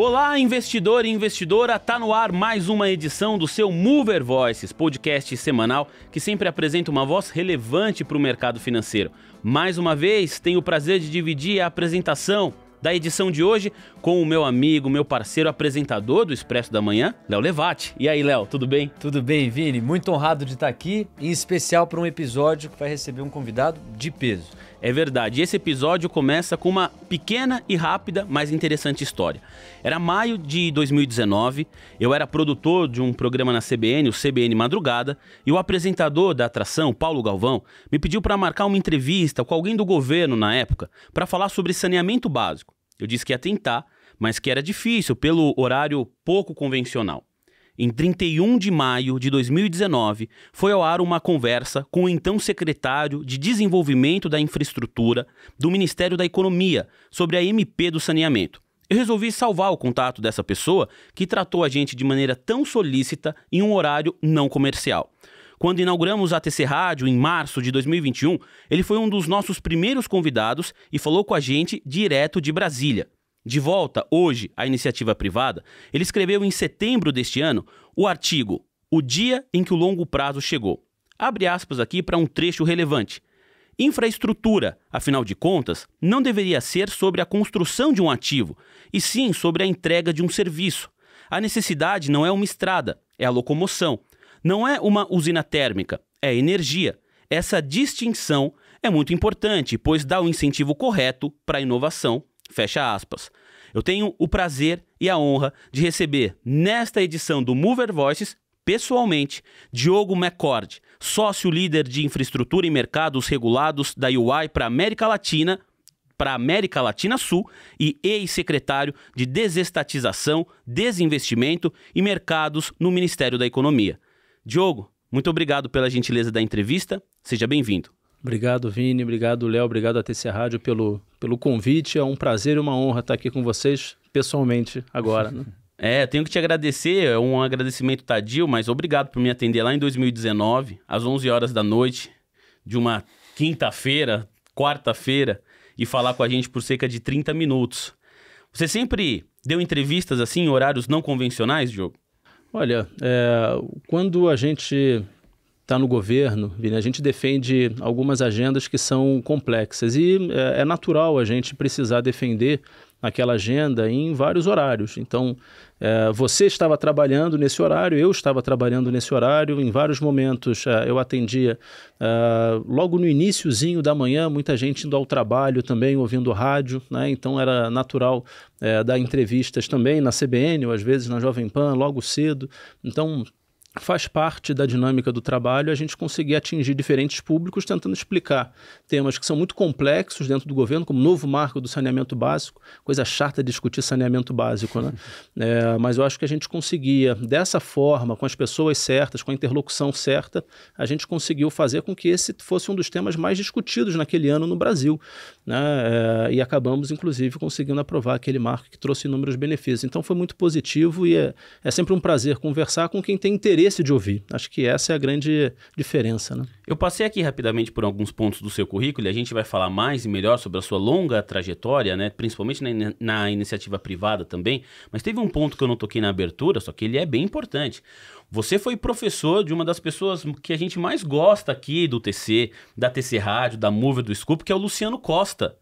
Olá, investidor e investidora, tá no ar mais uma edição do seu Mover Voices, podcast semanal que sempre apresenta uma voz relevante para o mercado financeiro. Mais uma vez, tenho o prazer de dividir a apresentação da edição de hoje com o meu amigo, meu parceiro apresentador do Expresso da Manhã, Léo Levati. E aí, Léo, tudo bem? Tudo bem, Vini. Muito honrado de estar aqui, em especial para um episódio que vai receber um convidado de peso. É verdade. Esse episódio começa com uma pequena e rápida, mas interessante história. Era maio de 2019, eu era produtor de um programa na CBN, o CBN Madrugada, e o apresentador da atração, Paulo Galvão, me pediu para marcar uma entrevista com alguém do governo na época para falar sobre saneamento básico. Eu disse que ia tentar, mas que era difícil pelo horário pouco convencional em 31 de maio de 2019, foi ao ar uma conversa com o então secretário de Desenvolvimento da Infraestrutura do Ministério da Economia sobre a MP do saneamento. Eu resolvi salvar o contato dessa pessoa que tratou a gente de maneira tão solícita em um horário não comercial. Quando inauguramos a TC Rádio em março de 2021, ele foi um dos nossos primeiros convidados e falou com a gente direto de Brasília. De volta hoje à iniciativa privada, ele escreveu em setembro deste ano o artigo O Dia em que o Longo Prazo Chegou. Abre aspas aqui para um trecho relevante. Infraestrutura, afinal de contas, não deveria ser sobre a construção de um ativo, e sim sobre a entrega de um serviço. A necessidade não é uma estrada, é a locomoção. Não é uma usina térmica, é energia. Essa distinção é muito importante, pois dá o incentivo correto para a inovação Fecha aspas. Eu tenho o prazer e a honra de receber, nesta edição do Mover Voices, pessoalmente, Diogo McCord, sócio líder de infraestrutura e mercados regulados da UI para América Latina, para América Latina Sul e ex-secretário de Desestatização, Desinvestimento e Mercados no Ministério da Economia. Diogo, muito obrigado pela gentileza da entrevista. Seja bem-vindo. Obrigado, Vini. Obrigado, Léo. Obrigado a TC Rádio pelo, pelo convite. É um prazer e uma honra estar aqui com vocês pessoalmente agora. Né? É, tenho que te agradecer, é um agradecimento tardio, mas obrigado por me atender lá em 2019, às 11 horas da noite, de uma quinta-feira, quarta-feira, e falar com a gente por cerca de 30 minutos. Você sempre deu entrevistas assim, em horários não convencionais, Diogo? Olha, é, quando a gente está no governo, Vini, a gente defende algumas agendas que são complexas e é, é natural a gente precisar defender aquela agenda em vários horários. Então, é, você estava trabalhando nesse horário, eu estava trabalhando nesse horário, em vários momentos é, eu atendia é, logo no iníciozinho da manhã, muita gente indo ao trabalho também, ouvindo rádio, né? então era natural é, dar entrevistas também na CBN ou às vezes na Jovem Pan, logo cedo. Então, faz parte da dinâmica do trabalho a gente conseguir atingir diferentes públicos tentando explicar temas que são muito complexos dentro do governo, como o novo marco do saneamento básico, coisa chata discutir saneamento básico, né? É, mas eu acho que a gente conseguia, dessa forma, com as pessoas certas, com a interlocução certa, a gente conseguiu fazer com que esse fosse um dos temas mais discutidos naquele ano no Brasil né? É, e acabamos, inclusive, conseguindo aprovar aquele marco que trouxe inúmeros benefícios. Então foi muito positivo e é, é sempre um prazer conversar com quem tem interesse de ouvir. Acho que essa é a grande diferença. Né? Eu passei aqui rapidamente por alguns pontos do seu currículo e a gente vai falar mais e melhor sobre a sua longa trajetória, né? principalmente na, na iniciativa privada também, mas teve um ponto que eu não toquei na abertura, só que ele é bem importante. Você foi professor de uma das pessoas que a gente mais gosta aqui do TC, da TC Rádio, da Mover, do Scoop, que é o Luciano Costa.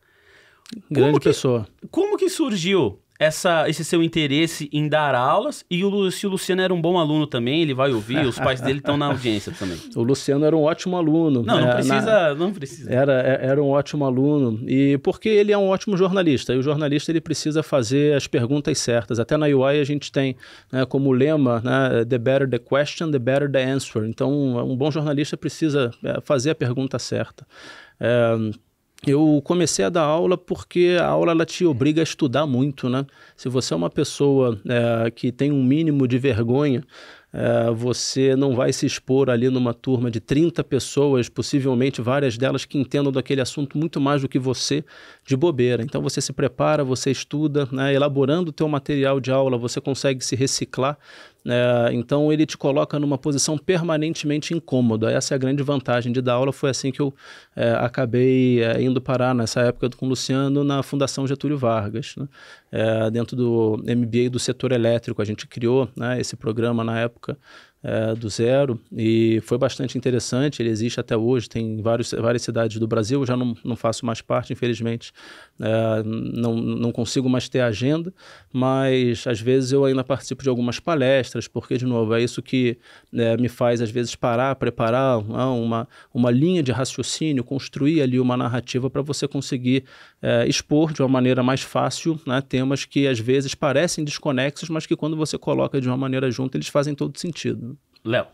Grande como que, pessoa. Como que surgiu essa, esse seu interesse em dar aulas e o, se o Luciano era um bom aluno também, ele vai ouvir, os pais dele estão na audiência também. O Luciano era um ótimo aluno. Não, não é, precisa, na, não precisa. Era, é, era um ótimo aluno e porque ele é um ótimo jornalista e o jornalista ele precisa fazer as perguntas certas. Até na UI a gente tem né, como lema, né, the better the question, the better the answer. Então um bom jornalista precisa é, fazer a pergunta certa. É, eu comecei a dar aula porque a aula ela te obriga a estudar muito, né? Se você é uma pessoa é, que tem um mínimo de vergonha, é, você não vai se expor ali numa turma de 30 pessoas, possivelmente várias delas que entendam daquele assunto muito mais do que você, de bobeira. Então você se prepara, você estuda, né? elaborando o teu material de aula, você consegue se reciclar. É, então ele te coloca numa posição permanentemente incômoda. Essa é a grande vantagem de dar aula. Foi assim que eu é, acabei é, indo parar nessa época com o Luciano na Fundação Getúlio Vargas. Né? é, dentro do MBA do setor elétrico. A gente criou né, esse programa na época é, do zero e foi bastante interessante. Ele existe até hoje, tem vários, várias cidades do Brasil. Eu já não, não faço mais parte, infelizmente, é, não, não consigo mais ter agenda, mas às vezes eu ainda participo de algumas palestras, porque, de novo, é isso que é, me faz, às vezes, parar, preparar né, uma, uma linha de raciocínio, construir ali uma narrativa para você conseguir é, expor de uma maneira mais fácil né, temas que às vezes parecem desconexos, mas que quando você coloca de uma maneira junto, eles fazem todo sentido. Né? Léo,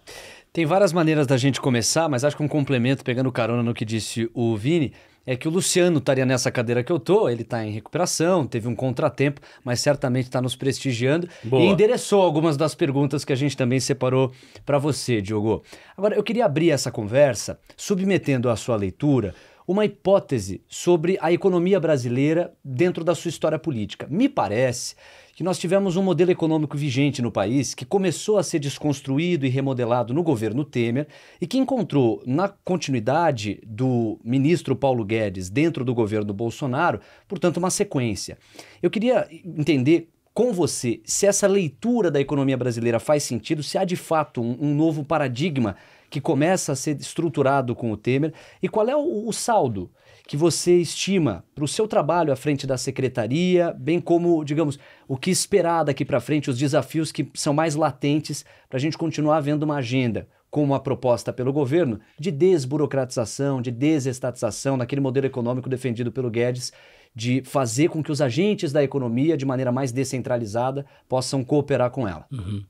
tem várias maneiras da gente começar, mas acho que um complemento, pegando carona no que disse o Vini, é que o Luciano estaria nessa cadeira que eu tô, ele está em recuperação, teve um contratempo, mas certamente está nos prestigiando Boa. e endereçou algumas das perguntas que a gente também separou para você, Diogo. Agora, eu queria abrir essa conversa submetendo a sua leitura uma hipótese sobre a economia brasileira dentro da sua história política. Me parece que nós tivemos um modelo econômico vigente no país que começou a ser desconstruído e remodelado no governo Temer e que encontrou, na continuidade do ministro Paulo Guedes dentro do governo Bolsonaro, portanto, uma sequência. Eu queria entender com você se essa leitura da economia brasileira faz sentido, se há de fato um, um novo paradigma que começa a ser estruturado com o Temer? E qual é o, o saldo que você estima para o seu trabalho à frente da secretaria, bem como, digamos, o que esperar daqui para frente, os desafios que são mais latentes para a gente continuar vendo uma agenda como a proposta pelo governo de desburocratização, de desestatização, naquele modelo econômico defendido pelo Guedes, de fazer com que os agentes da economia, de maneira mais descentralizada, possam cooperar com ela. Uhum.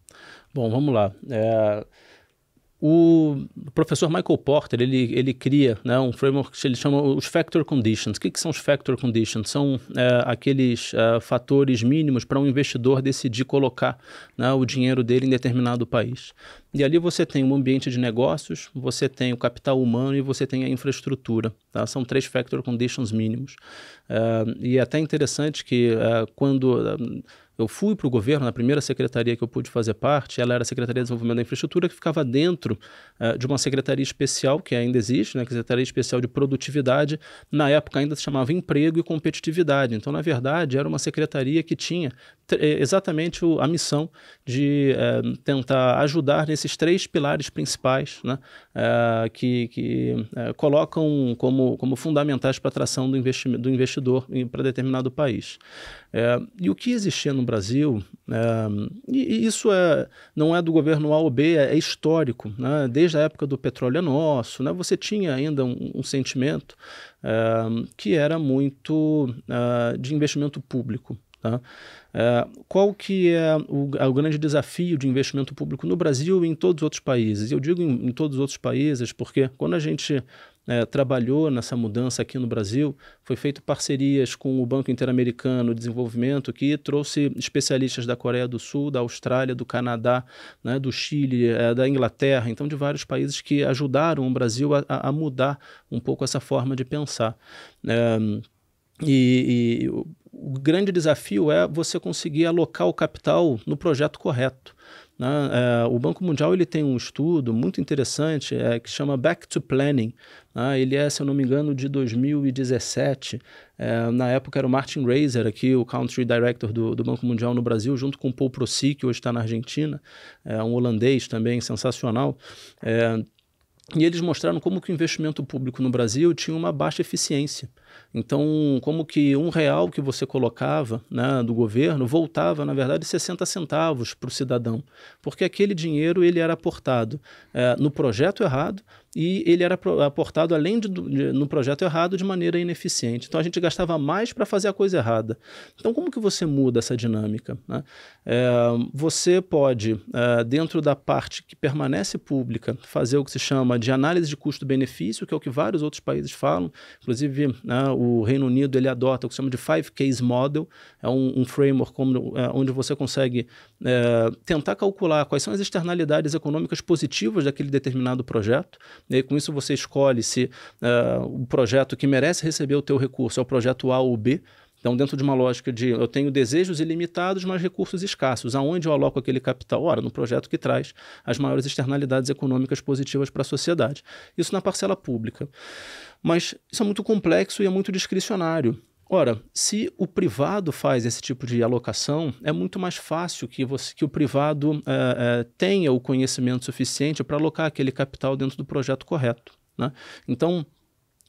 Bom, vamos lá. É... O professor Michael Porter, ele, ele cria né, um framework que ele chama os factor conditions. O que, que são os factor conditions? São é, aqueles é, fatores mínimos para um investidor decidir colocar né, o dinheiro dele em determinado país. E ali você tem um ambiente de negócios, você tem o capital humano e você tem a infraestrutura. Tá? São três factor conditions mínimos. É, e é até interessante que é, quando eu fui para o governo, na primeira secretaria que eu pude fazer parte, ela era a Secretaria de Desenvolvimento da Infraestrutura, que ficava dentro uh, de uma secretaria especial, que ainda existe, né, é Secretaria Especial de Produtividade, na época ainda se chamava Emprego e Competitividade. Então, na verdade, era uma secretaria que tinha eh, exatamente o, a missão de uh, tentar ajudar nesses três pilares principais né, uh, que, que colocam como, como fundamentais para a atração do, investi do investidor para determinado país. e o que existia no no Brasil, é, e isso é, não é do governo A ou B, é, é histórico. Né? Desde a época do petróleo é nosso, né? você tinha ainda um, um sentimento é, que era muito eh, de investimento público. Tá? É, qual que é o, o, grande desafio de investimento público no Brasil e em todos os outros países? Eu digo em, em todos os outros países porque quando a gente é, trabalhou nessa mudança aqui no Brasil. Foi feito parcerias com o Banco Interamericano de Desenvolvimento, que trouxe especialistas da Coreia do Sul, da Austrália, do Canadá, né, do Chile, é, da Inglaterra, então de vários países que ajudaram o Brasil a, a mudar um pouco essa forma de pensar. É, e, e o grande desafio é você conseguir alocar o capital no projeto correto. Né? É, o Banco Mundial ele tem um estudo muito interessante é, que chama Back to Planning. Né? Ele é, se eu não me engano, de 2017. É, na época era o Martin Raiser, aqui o Country Director do, do Banco Mundial no Brasil, junto com o Paul Prossi, que hoje está na Argentina, é um holandês também sensacional. É, e eles mostraram como que o investimento público no Brasil tinha uma baixa eficiência. Então, como que um real que você colocava né, do governo voltava, na verdade, 60 centavos para o cidadão, porque aquele dinheiro ele era aportado é, no projeto errado e ele era aportado, além de, de, no projeto errado, de maneira ineficiente. Então a gente gastava mais para fazer a coisa errada. Então, como que você muda essa dinâmica? Né? É, você pode, é, dentro da parte que permanece pública, fazer o que se chama de análise de custo-benefício, que é o que vários outros países falam. Inclusive, né, o Reino Unido ele adota o que se chama de Five Case Model, é um, um framework como, é, onde você consegue é, tentar calcular quais são as externalidades econômicas positivas daquele determinado projeto. E aí, com isso, você escolhe se uh, o projeto que merece receber o teu recurso é o projeto A ou B, então, dentro de uma lógica de eu tenho desejos ilimitados, mas recursos escassos, aonde eu aloco aquele capital? Ora, no projeto que traz as maiores externalidades econômicas positivas para a sociedade. Isso na parcela pública. Mas isso é muito complexo e é muito discricionário. Ora, se o privado faz esse tipo de alocação, é muito mais fácil que, você, que o privado eh, eh, tenha o conhecimento suficiente para alocar aquele capital dentro do projeto correto. Né? Então,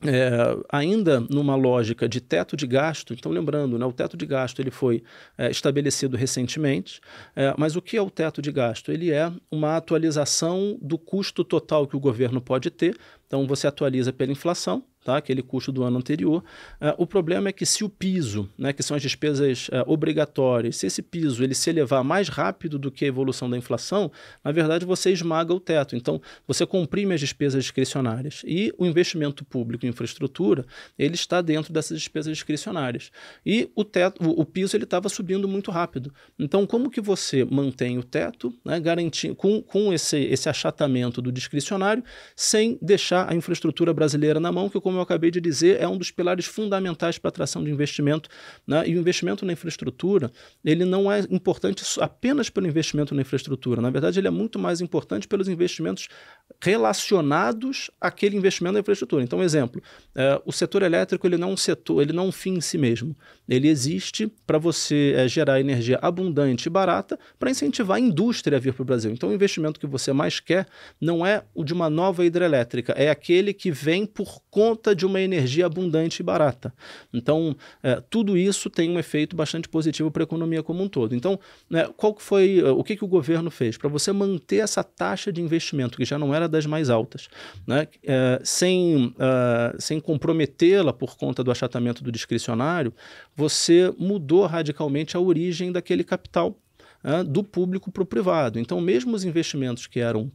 é, ainda numa lógica de teto de gasto, então lembrando, né, o teto de gasto ele foi é, estabelecido recentemente, é, mas o que é o teto de gasto? Ele é uma atualização do custo total que o governo pode ter, então você atualiza pela inflação, tá? aquele custo do ano anterior. Uh, o problema é que se o piso, né, que são as despesas uh, obrigatórias, se esse piso ele se elevar mais rápido do que a evolução da inflação, na verdade você esmaga o teto. Então, você comprime as despesas discricionárias. E o investimento público em infraestrutura, ele está dentro dessas despesas discricionárias. E o teto, o, o piso ele estava subindo muito rápido. Então, como que você mantém o teto, né, garantindo com, com esse, esse achatamento do discricionário, sem deixar a infraestrutura brasileira na mão, que o como eu acabei de dizer, é um dos pilares fundamentais para a atração de investimento. Né? E o investimento na infraestrutura, ele não é importante apenas pelo investimento na infraestrutura. Na verdade, ele é muito mais importante pelos investimentos relacionados àquele investimento na infraestrutura. Então, exemplo, é, o setor elétrico ele não é um setor, ele não é um fim em si mesmo. Ele existe para você é, gerar energia abundante e barata para incentivar a indústria a vir para o Brasil. Então, o investimento que você mais quer não é o de uma nova hidrelétrica, é aquele que vem por conta conta de uma energia abundante e barata. Então, é, tudo isso tem um efeito bastante positivo para a economia como um todo. Então, né, qual foi, eh, o que, que o governo fez? Para você manter essa taxa de investimento, que já não era das mais altas, né, é, sem, é, sem comprometê-la por conta do achatamento do discricionário, você mudou radicalmente a origem daquele capital né, do público para o privado. Então, mesmo os investimentos que eram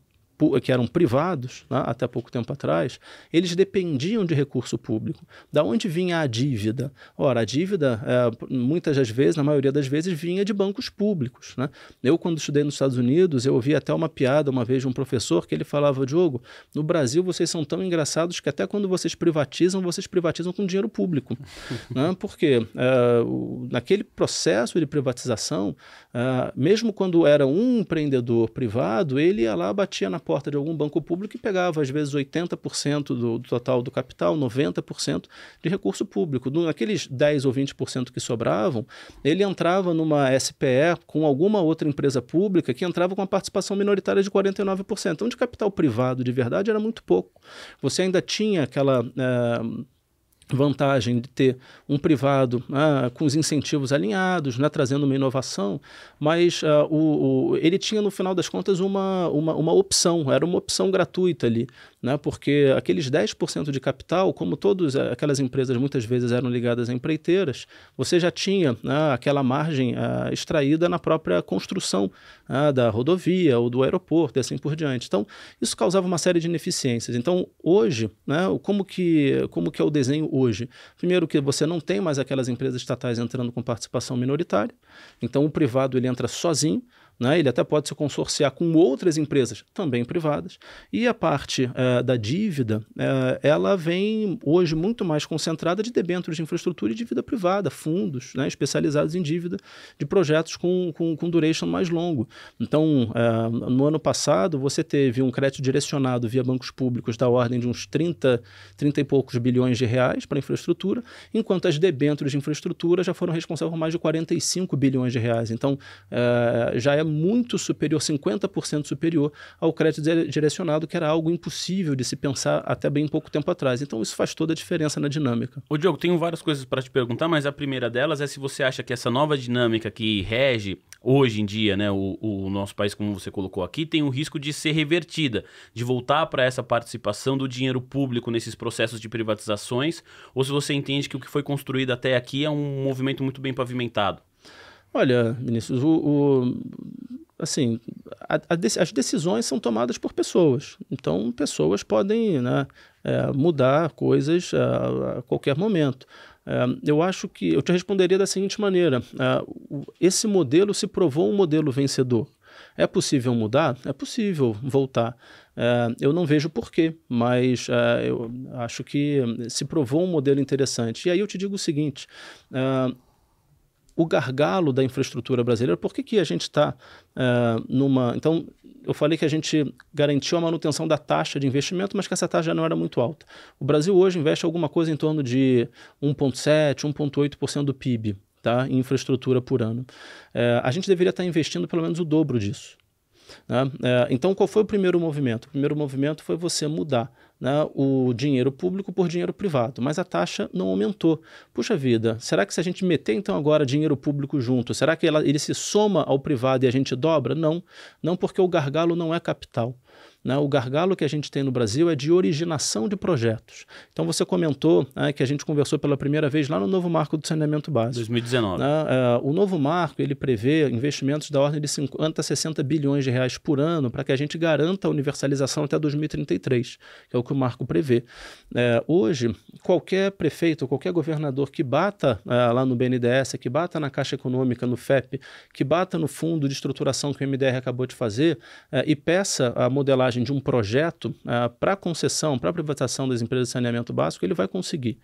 que eram privados, né, até pouco tempo atrás, eles dependiam de recurso público. Da onde vinha a dívida? Ora, a dívida, é, muitas das vezes, na maioria das vezes, vinha de bancos públicos. Né? Eu, quando estudei nos Estados Unidos, eu ouvi até uma piada uma vez de um professor que ele falava, Diogo, no Brasil vocês são tão engraçados que até quando vocês privatizam, vocês privatizam com dinheiro público. né? Porque é, o, naquele processo de privatização, é, mesmo quando era um empreendedor privado, ele ia lá, batia na porta de algum banco público e pegava, às vezes, 80% do, do total do capital, 90% de recurso público. Naqueles 10 ou 20% que sobravam, ele entrava numa SPE com alguma outra empresa pública que entrava com uma participação minoritária de 49%. Então, de capital privado de verdade era muito pouco. Você ainda tinha aquela. Eh, vantagem de ter um privado ah, com os incentivos alinhados, né, trazendo uma inovação, mas ah, o, o, ele tinha, no final das contas, uma, uma, uma opção, era uma opção gratuita ali né? porque aqueles 10% de capital, como todas eh, aquelas empresas muitas vezes eram ligadas a empreiteiras, você já tinha né, aquela margem uh, extraída na própria construção uh, da rodovia ou do aeroporto e assim por diante. Então, isso causava uma série de ineficiências. Então, hoje, né, como, que, como que é o desenho hoje? Primeiro que você não tem mais aquelas empresas estatais entrando com participação minoritária, então o privado ele entra sozinho, né? Ele até pode se consorciar com outras empresas, também privadas. E a parte é, da dívida, é, ela vem hoje muito mais concentrada de debêntures de infraestrutura e dívida privada, fundos né, especializados em dívida de projetos com, com, com duration mais longo. Então, é, no ano passado, você teve um crédito direcionado via bancos públicos da ordem de uns 30, 30 e poucos bilhões de reais para infraestrutura, enquanto as debêntures de infraestrutura já foram responsáveis por mais de 45 bilhões de reais. Então, já é muito superior, 50% superior ao crédito direcionado, que era algo impossível de se pensar até bem pouco tempo atrás. Então, isso faz toda a diferença na dinâmica. Ô, Diogo, tenho várias coisas para te perguntar, mas a primeira delas é se você acha que essa nova dinâmica que rege hoje em dia né, o, o nosso país, como você colocou aqui, tem o risco de ser revertida, de voltar para essa participação do dinheiro público nesses processos de privatizações, ou se você entende que o que foi construído até aqui é um movimento muito bem pavimentado. Olha, Vinícius, o, o assim, a, a as decisões são tomadas por pessoas. Então, pessoas podem né, é, mudar coisas a, é, a qualquer momento. É, eu acho que eu te responderia da seguinte maneira: é, esse modelo se provou um modelo vencedor. É possível mudar? É possível voltar. É, eu não vejo porquê, mas é, eu acho que se provou um modelo interessante. E aí eu te digo o seguinte: é, o gargalo da infraestrutura brasileira. Por que, que a gente está uh, eh, numa. Então, eu falei que a gente garantiu a manutenção da taxa de investimento, mas que essa taxa já não era muito alta. O Brasil hoje investe alguma coisa em torno de 1,7%, 1,8% do PIB tá? em infraestrutura por ano. Uh, a gente deveria estar tá investindo pelo menos o dobro disso. Né? É, então, qual foi o primeiro movimento? O primeiro movimento foi você mudar né, o dinheiro público por dinheiro privado, mas a taxa não aumentou. Puxa vida, será que se a gente meter então agora dinheiro público junto, será que ela, ele se soma ao privado e a gente dobra? Não, não porque o gargalo não é capital. Né? O gargalo que a gente tem no Brasil é de originação de projetos. Então você comentou né, que a gente conversou pela primeira vez lá no novo marco do saneamento básico. 2019. Né? Uh, o novo marco ele prevê investimentos da ordem de 50 a 60 bilhões de reais por ano para que a gente garanta a universalização até 2033, que é o que o marco prevê. É, hoje, qualquer prefeito, qualquer governador que bata uh, lá no BNDES, que bata na Caixa Econômica, no FEP, que bata no fundo de estruturação que o MDR acabou de fazer e peça a modelagem de um projeto uh, ah, para concessão, para privatização das empresas de saneamento básico, ele vai conseguir.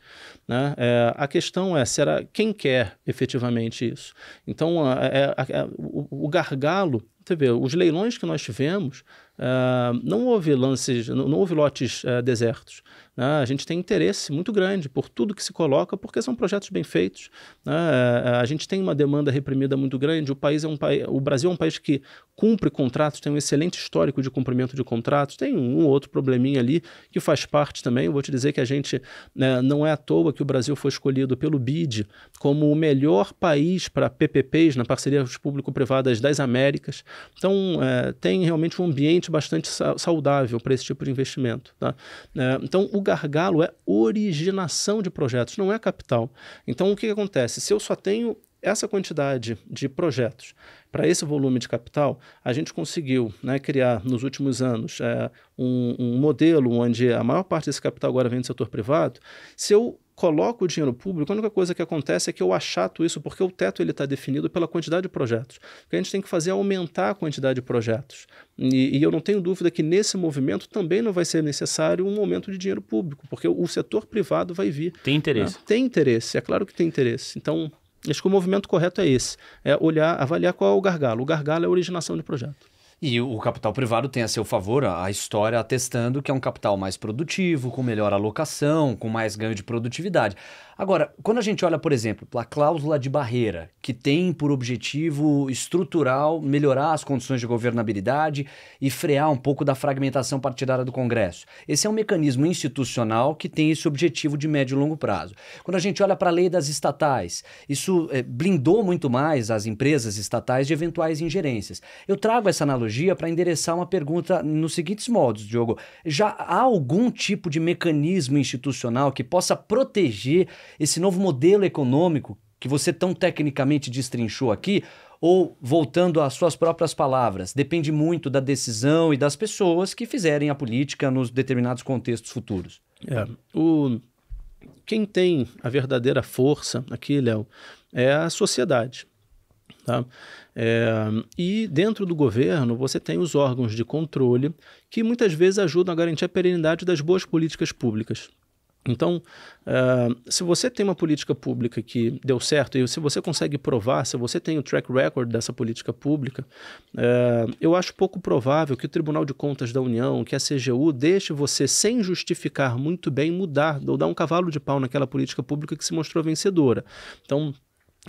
Né? É, a questão é, será quem quer efetivamente isso? Então, ah, é, o, o gargalo você vê, os leilões que nós tivemos, uh, não houve lances, não, não houve lotes uh, desertos. Né? A gente tem interesse muito grande por tudo que se coloca, porque são projetos bem feitos. Né? É, a gente tem uma demanda reprimida muito grande. O país é um país, o Brasil é um país que cumpre contratos, tem um excelente histórico de cumprimento de contratos, tem um ou outro probleminha ali que faz parte também. Eu vou te dizer que a gente né, não é à toa que o Brasil foi escolhido pelo BID como o melhor país para PPPs, na parceria público-privadas das Américas. Então, é, tem realmente um ambiente bastante saudável para esse tipo de investimento. Tá? É, então, o gargalo é originação de projetos, não é capital. Então, o que, que acontece? Se eu só tenho essa quantidade de projetos para esse volume de capital, a gente conseguiu né, criar nos últimos anos é, um, um, modelo onde a maior parte desse capital agora vem do setor privado. Se eu coloco o dinheiro público, a única coisa que acontece é que eu achato isso, porque o teto ele está definido pela quantidade de projetos. O que a gente tem que fazer é aumentar a quantidade de projetos. E, e, eu não tenho dúvida que nesse movimento também não vai ser necessário um aumento de dinheiro público, porque o, setor privado vai vir. Tem interesse. Né? Tem interesse, é claro que tem interesse. Então, acho que o movimento correto é esse, é olhar, avaliar qual é o gargalo. O gargalo é a originação de projeto. E o capital privado tem a seu favor a história atestando que é um capital mais produtivo, com melhor alocação, com mais ganho de produtividade. Agora, quando a gente olha, por exemplo, para a cláusula de barreira, que tem por objetivo estrutural melhorar as condições de governabilidade e frear um pouco da fragmentação partidária do Congresso, esse é um mecanismo institucional que tem esse objetivo de médio e longo prazo. Quando a gente olha para a lei das estatais, isso é, blindou muito mais as empresas estatais de eventuais ingerências. Eu trago essa analogia para endereçar uma pergunta nos seguintes modos, Diogo. Já há algum tipo de mecanismo institucional que possa proteger esse novo modelo econômico que você tão tecnicamente destrinchou aqui, ou voltando às suas próprias palavras, depende muito da decisão e das pessoas que fizerem a política nos determinados contextos futuros. É, o quem tem a verdadeira força aqui, Léo, é a sociedade. Tá? É, e dentro do governo, você tem os órgãos de controle que muitas vezes ajudam a garantir a perenidade das boas políticas públicas. Então, uh, se você tem uma política pública que deu certo e se você consegue provar, se você tem o track record dessa política pública, uh, eu acho pouco provável que o Tribunal de Contas da União, que a CGU, deixe você, sem justificar muito bem, mudar ou dar um cavalo de pau naquela política pública que se mostrou vencedora. Então,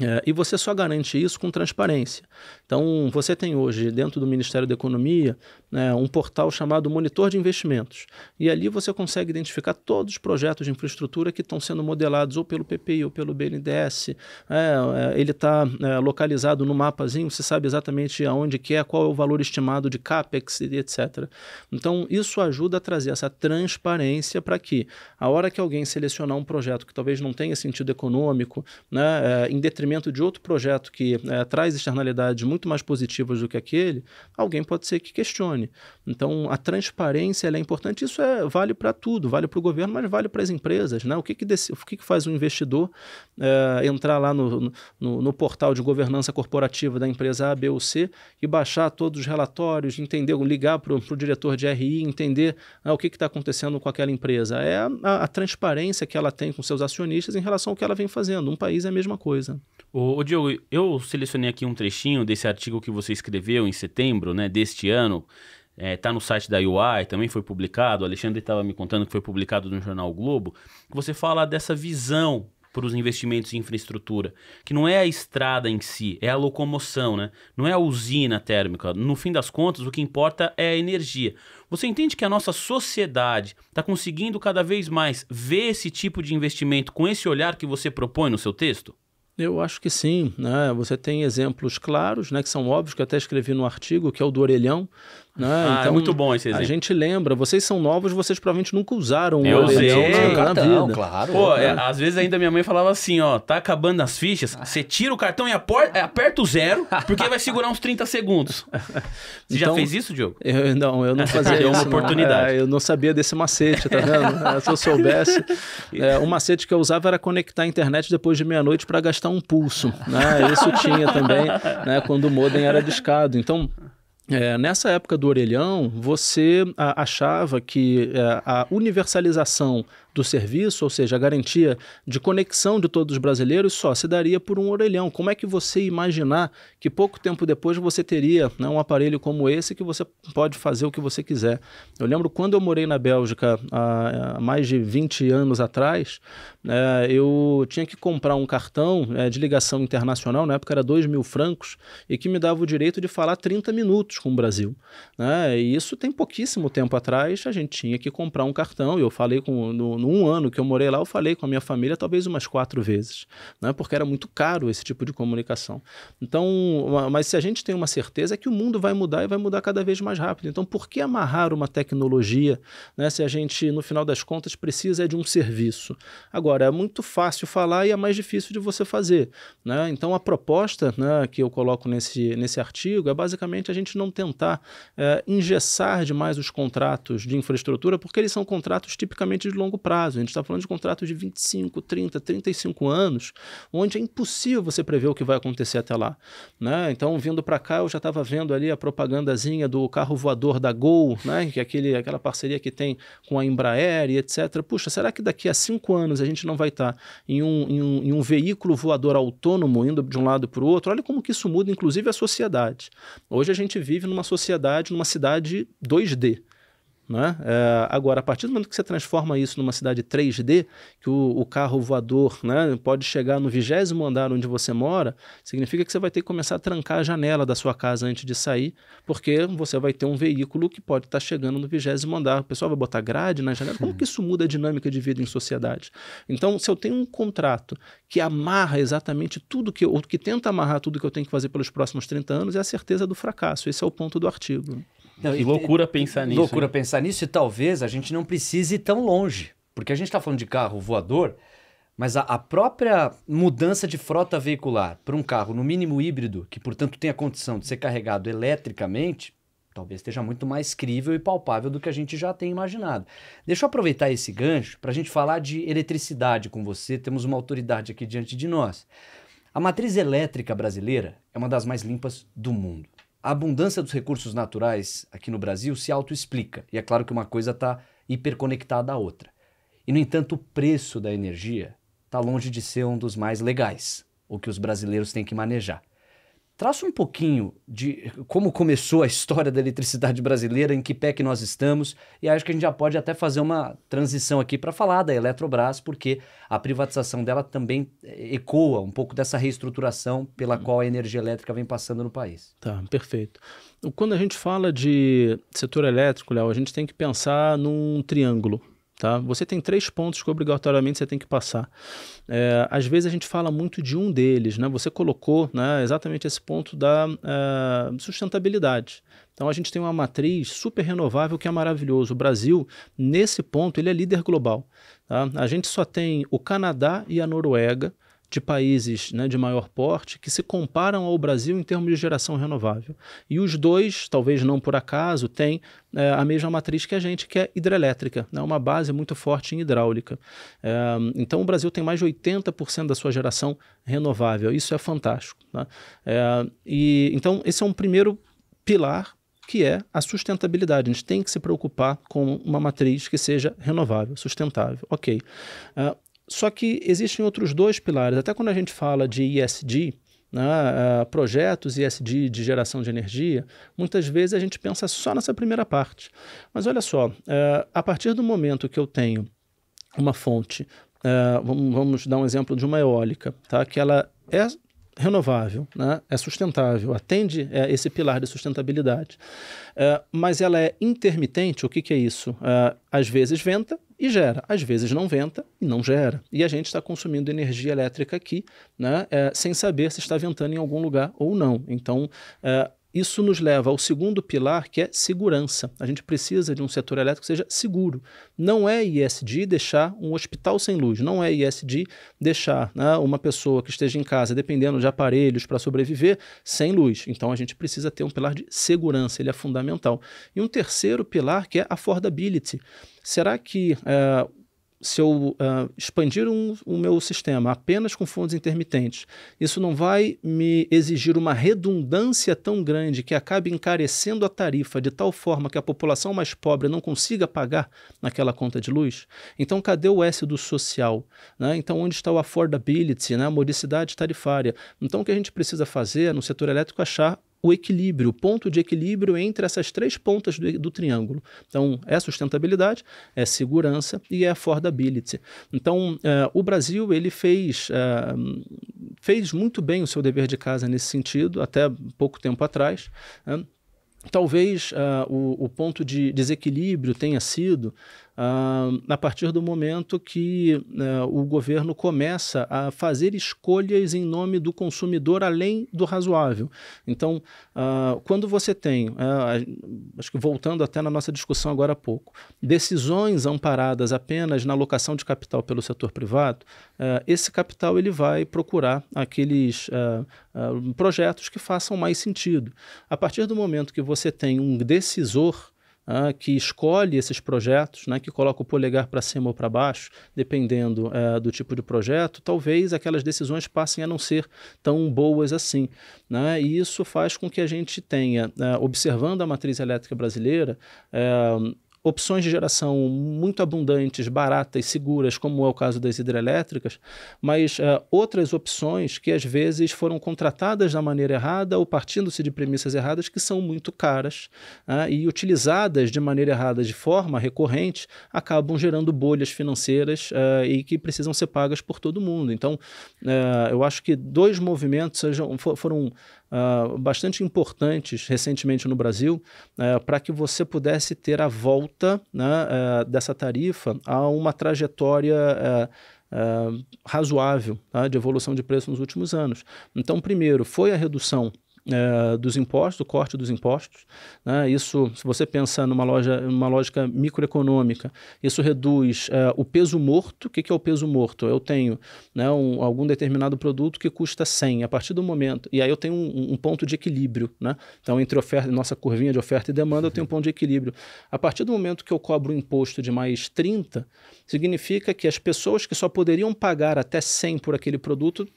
é, e você só garante isso com transparência. Então, você tem hoje, dentro do Ministério da Economia, né, um portal chamado Monitor de Investimentos. E ali você consegue identificar todos os projetos de infraestrutura que estão sendo modelados ou pelo PPI ou pelo BNDES. É, é, ele está é, localizado no mapazinho, você sabe exatamente aonde que é, qual é o valor estimado de CAPEX etc. Então, isso ajuda a trazer essa transparência para que, a hora que alguém selecionar um projeto que talvez não tenha sentido econômico, né, é, em detrimento de outro projeto que é, traz externalidades muito mais positivas do que aquele, alguém pode ser que questione. Então, a transparência é importante. Isso é, vale para tudo, vale para o governo, mas vale para as empresas. Né? O, que, que, desse, o que, que faz um investidor é, entrar lá no, no, no, portal de governança corporativa da empresa A, B ou C e baixar todos os relatórios, entender, ligar para o diretor de RI, entender ah, o que está acontecendo com aquela empresa? É a, a transparência que ela tem com seus acionistas em relação ao que ela vem fazendo. Um país é a mesma coisa. Ô, ô, Diogo, eu selecionei aqui um trechinho desse artigo que você escreveu em setembro né, deste ano. É, tá no site da UI, também foi publicado. O Alexandre estava me contando que foi publicado no jornal o Globo. Que você fala dessa visão para os investimentos em infraestrutura, que não é a estrada em si, é a locomoção, né? não é a usina térmica. No fim das contas, o que importa é a energia. Você entende que a nossa sociedade está conseguindo cada vez mais ver esse tipo de investimento com esse olhar que você propõe no seu texto? Eu acho que sim. Né? Você tem exemplos claros, né, que são óbvios, que eu até escrevi no artigo, que é o do orelhão. Né? Ah, é então, é muito bom esse exemplo. A gente lembra, vocês são novos, vocês provavelmente nunca usaram o Eu usei, na, vida. claro. Pô, é, é, às vezes ainda minha mãe falava assim, ó, tá acabando as fichas, você tira o cartão e é, aperta o zero, porque vai segurar uns 30 segundos. Você então, já fez isso, Diogo? Eu, não, eu não fazia isso. É uma oportunidade. Não. É, eu não sabia desse macete, tá vendo? Se eu soubesse. É, o macete que eu usava era conectar a internet depois de meia-noite para gastar um pulso. Né? Isso tinha também, né? Quando o modem era discado. Então, é, nessa época do orelhão, você a, achava que a, é, a universalização do serviço, ou seja, a garantia de conexão de todos os brasileiros, só se daria por um orelhão. Como é que você imaginar que pouco tempo depois você teria né, um aparelho como esse que você pode fazer o que você quiser? Eu lembro quando eu morei na Bélgica há, há mais de 20 anos atrás, é, eu tinha que comprar um cartão é, de ligação internacional, na época era 2 mil francos, e que me dava o direito de falar 30 minutos com o Brasil. Né? E isso tem pouquíssimo tempo atrás, a gente tinha que comprar um cartão. Eu falei com, no, um ano que eu morei lá, eu falei com a minha família talvez umas quatro vezes, né? porque era muito caro esse tipo de comunicação. Então, mas se a gente tem uma certeza é que o mundo vai mudar e vai mudar cada vez mais rápido. Então, por que amarrar uma tecnologia né, se a gente, no final das contas, precisa é de um serviço? Agora, é muito fácil falar e é mais difícil de você fazer. Né? Então, a proposta né, que eu coloco nesse, nesse artigo é basicamente a gente não não tentar é, engessar demais os contratos de infraestrutura, porque eles são contratos tipicamente de longo prazo. A gente está falando de contratos de 25, 30, 35 anos, onde é impossível você prever o que vai acontecer até lá. Né? Então, vindo para cá, eu já estava vendo ali a propagandazinha do carro voador da Gol, né? que é aquele, aquela parceria que tem com a Embraer e etc. Puxa, será que daqui a cinco anos a gente não vai estar tá em, um, em, um, em um veículo voador autônomo indo de um lado para o outro? Olha como que isso muda, inclusive, a sociedade. Hoje a gente vive vive numa sociedade, numa cidade 2D. Né? É, agora, a partir do momento que você transforma isso numa cidade 3D, que o, o carro voador né, pode chegar no vigésimo andar onde você mora, significa que você vai ter que começar a trancar a janela da sua casa antes de sair, porque você vai ter um veículo que pode estar tá chegando no vigésimo andar. O pessoal vai botar grade na janela. Como que isso muda a dinâmica de vida em sociedade? Então, se eu tenho um contrato que amarra exatamente tudo que eu, ou que tenta amarrar tudo que eu tenho que fazer pelos próximos 30 anos, é a certeza do fracasso. Esse é o ponto do artigo que loucura pensar nisso. Loucura hein? pensar nisso e talvez a gente não precise ir tão longe. Porque a gente está falando de carro voador, mas a, a própria mudança de frota veicular para um carro, no mínimo híbrido, que portanto tem a condição de ser carregado eletricamente, talvez esteja muito mais crível e palpável do que a gente já tem imaginado. Deixa eu aproveitar esse gancho para a gente falar de eletricidade com você. Temos uma autoridade aqui diante de nós. A matriz elétrica brasileira é uma das mais limpas do mundo a abundância dos recursos naturais aqui no Brasil se autoexplica. E é claro que uma coisa está hiperconectada à outra. E, no entanto, o preço da energia está longe de ser um dos mais legais, o que os brasileiros têm que manejar. Traça um pouquinho de como começou a história da eletricidade brasileira, em que pé que nós estamos, e acho que a gente já pode até fazer uma transição aqui para falar da Eletrobras, porque a privatização dela também eh, ecoa um pouco dessa reestruturação pela qual a energia elétrica vem passando no país. Tá, perfeito. Quando a gente fala de setor elétrico, Léo, a gente tem que pensar num triângulo. Tá? Você tem três pontos que obrigatoriamente você tem que passar. É, às vezes a gente fala muito de um deles, né? Você colocou né, exatamente esse ponto da uh, sustentabilidade. Então a gente tem uma matriz super renovável que é maravilhoso. O Brasil, nesse ponto, ele é líder global. Tá? A gente só tem o Canadá e a Noruega de países né, de maior porte que se comparam ao Brasil em termos de geração renovável. E os dois, talvez não por acaso, têm é, a mesma matriz que a gente, que é hidrelétrica, né, uma base muito forte em hidráulica. É, então o Brasil tem mais de 80% da sua geração renovável. Isso é fantástico. Né? É, e, então, esse é um primeiro pilar que é a sustentabilidade. A gente tem que se preocupar com uma matriz que seja renovável, sustentável. Ok. Uh, só que existem outros dois pilares. Até quando a gente fala de ISD, né, eh, projetos ISD de geração de energia, muitas vezes a gente pensa só nessa primeira parte. Mas olha só, eh, a partir do momento que eu tenho uma fonte, eh, vamos, dar um exemplo de uma eólica, tá, que ela é renovável, né? é sustentável, atende é, esse pilar de sustentabilidade. É, mas ela é intermitente, o que, que é isso? É, às vezes venta, e gera. Às vezes não venta e não gera. E a gente está consumindo energia elétrica aqui, né, é, sem saber se está ventando em algum lugar ou não. Então, é, isso nos leva ao segundo pilar, que é segurança. A gente precisa de um setor elétrico que seja seguro. Não é ISD deixar um hospital sem luz, não é ISD deixar né, uma pessoa que esteja em casa dependendo de aparelhos para sobreviver sem luz. Então a gente precisa ter um pilar de segurança, ele é fundamental. E um terceiro pilar que é affordability. Será que eh, se eu uh, expandir um, o meu sistema apenas com fundos intermitentes, isso não vai me exigir uma redundância tão grande que acabe encarecendo a tarifa de tal forma que a população mais pobre não consiga pagar naquela conta de luz? Então, cadê o S do social? Né? Então, onde está o affordability, né? a modicidade tarifária? Então, o que a gente precisa fazer no setor elétrico é achar o equilíbrio, o ponto de equilíbrio entre essas três pontas do, do triângulo. Então, é sustentabilidade, é segurança e é affordability. Então, é, o Brasil ele fez, é, fez muito bem o seu dever de casa nesse sentido, até pouco tempo atrás. Né? Talvez uh, o, o, ponto de desequilíbrio tenha sido Uh, a partir do momento que uh, o governo começa a fazer escolhas em nome do consumidor além do razoável. Então, uh, quando você tem, é, acho que voltando até na nossa discussão agora há pouco, decisões amparadas apenas na alocação de capital pelo setor privado, é, esse capital ele vai procurar aqueles é, projetos que façam mais sentido. A partir do momento que você tem um decisor ah, que escolhe esses projetos, né, que coloca o polegar para cima ou para baixo, dependendo eh, do tipo de projeto, talvez aquelas decisões passem a não ser tão boas assim. Né? E isso faz com que a gente tenha, eh, observando a matriz elétrica brasileira, eh, opções de geração muito abundantes, baratas, seguras, como é o caso das hidrelétricas, mas uh, outras opções que às vezes foram contratadas da maneira errada ou partindo-se de premissas erradas que são muito caras uh, e utilizadas de maneira errada de forma recorrente acabam gerando bolhas financeiras uh, e que precisam ser pagas por todo mundo. Então, eh, eu acho que dois movimentos sejam, foram uh, bastante importantes recentemente no Brasil uh, para que você pudesse ter a volta né, eh, dessa tarifa a uma trajetória. Eh, razoável tá, de evolução de preço nos últimos anos. Então, primeiro, foi a redução é, dos impostos, do corte dos impostos. Né? Isso, se você pensar numa, loja, numa lógica microeconômica, isso reduz é, o peso morto. O que, que é o peso morto? Eu tenho né, um, algum determinado produto que custa 100 a partir do momento. E aí eu tenho um, um ponto de equilíbrio. Né? Então, entre oferta, nossa curvinha de oferta e demanda, uhum. eu tenho um ponto de equilíbrio. A partir do momento que eu cobro um imposto de mais 30, significa que as pessoas que só poderiam pagar até 100 por aquele produto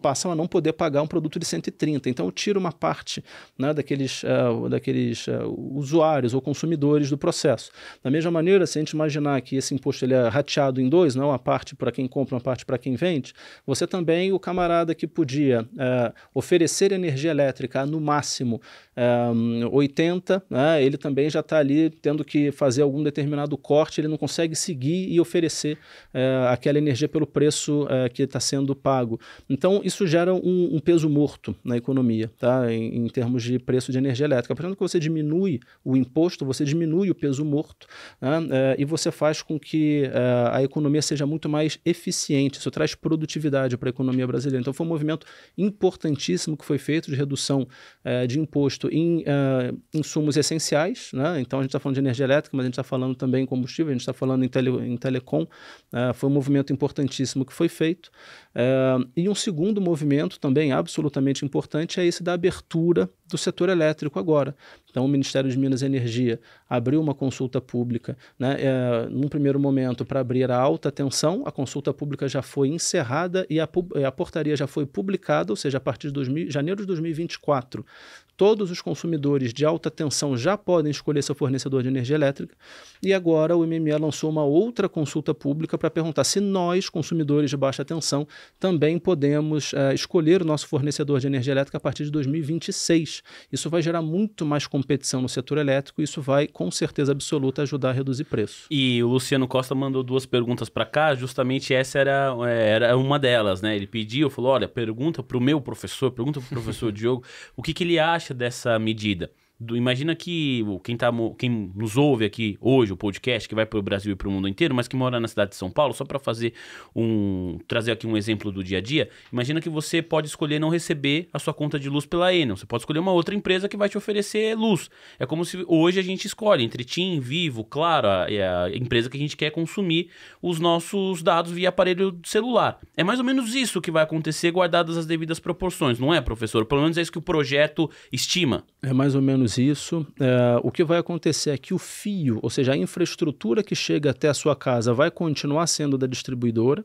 passam a não poder pagar um produto de 130. Então, eu tiro uma parte né, daqueles, uh, daqueles uh, usuários ou consumidores do processo. Da mesma maneira, se a gente imaginar que esse imposto ele é rateado em dois, não né, uma parte para quem compra, uma parte para quem vende, você também, o camarada que podia uh, oferecer energia elétrica no máximo 80, né, ele também já está ali tendo que fazer algum determinado corte, ele não consegue seguir e oferecer é, aquela energia pelo preço é, que está sendo pago. Então, isso gera um, um peso morto na economia, tá, em, em, termos de preço de energia elétrica. Portanto, que você diminui o imposto, você diminui o peso morto né, é, e você faz com que a economia seja muito mais eficiente. Isso traz produtividade para a economia brasileira. Então, foi um movimento importantíssimo que foi feito de redução de imposto em uh, insumos essenciais, né? então a gente está falando de energia elétrica, mas a gente está falando também em combustível, a gente está falando em, tele, em telecom, uh, foi um movimento importantíssimo que foi feito. Uh, e um segundo movimento também absolutamente importante é esse da abertura do setor elétrico agora. Então o Ministério de Minas e Energia abriu uma consulta pública, né, é, num primeiro momento para abrir a alta tensão, a consulta pública já foi encerrada e a, a portaria já foi publicada, ou seja, a partir de 2000, janeiro de 2024 todos os consumidores de alta tensão já podem escolher seu fornecedor de energia elétrica. E agora o MME lançou uma outra consulta pública para perguntar se nós, consumidores de baixa tensão, também podemos eh, escolher o nosso fornecedor de energia elétrica a partir de 2026. Isso vai gerar muito mais competição no setor elétrico e isso vai, com certeza absoluta, ajudar a reduzir preço. E o Luciano Costa mandou duas perguntas para cá, justamente essa era, eh, era uma delas, né? Ele pediu, falou, olha, pergunta para o meu professor, pergunta para o professor Diogo, o que, que ele acha acha dessa medida? Do, imagina que quem, tá, quem nos ouve aqui hoje, o podcast, que vai para o Brasil e para o mundo inteiro, mas que mora na cidade de São Paulo, só para fazer um. trazer aqui um exemplo do dia a dia. Imagina que você pode escolher não receber a sua conta de luz pela Enel. Você pode escolher uma outra empresa que vai te oferecer luz. É como se hoje a gente escolhe entre TIM, Vivo, Claro, a, é a empresa que a gente quer consumir os nossos dados via aparelho celular. É mais ou menos isso que vai acontecer, guardadas as devidas proporções, não é, professor? Pelo menos é isso que o projeto estima. É mais ou menos isso. É, o que vai acontecer é que o fio, ou seja, a infraestrutura que chega até a sua casa, vai continuar sendo da distribuidora.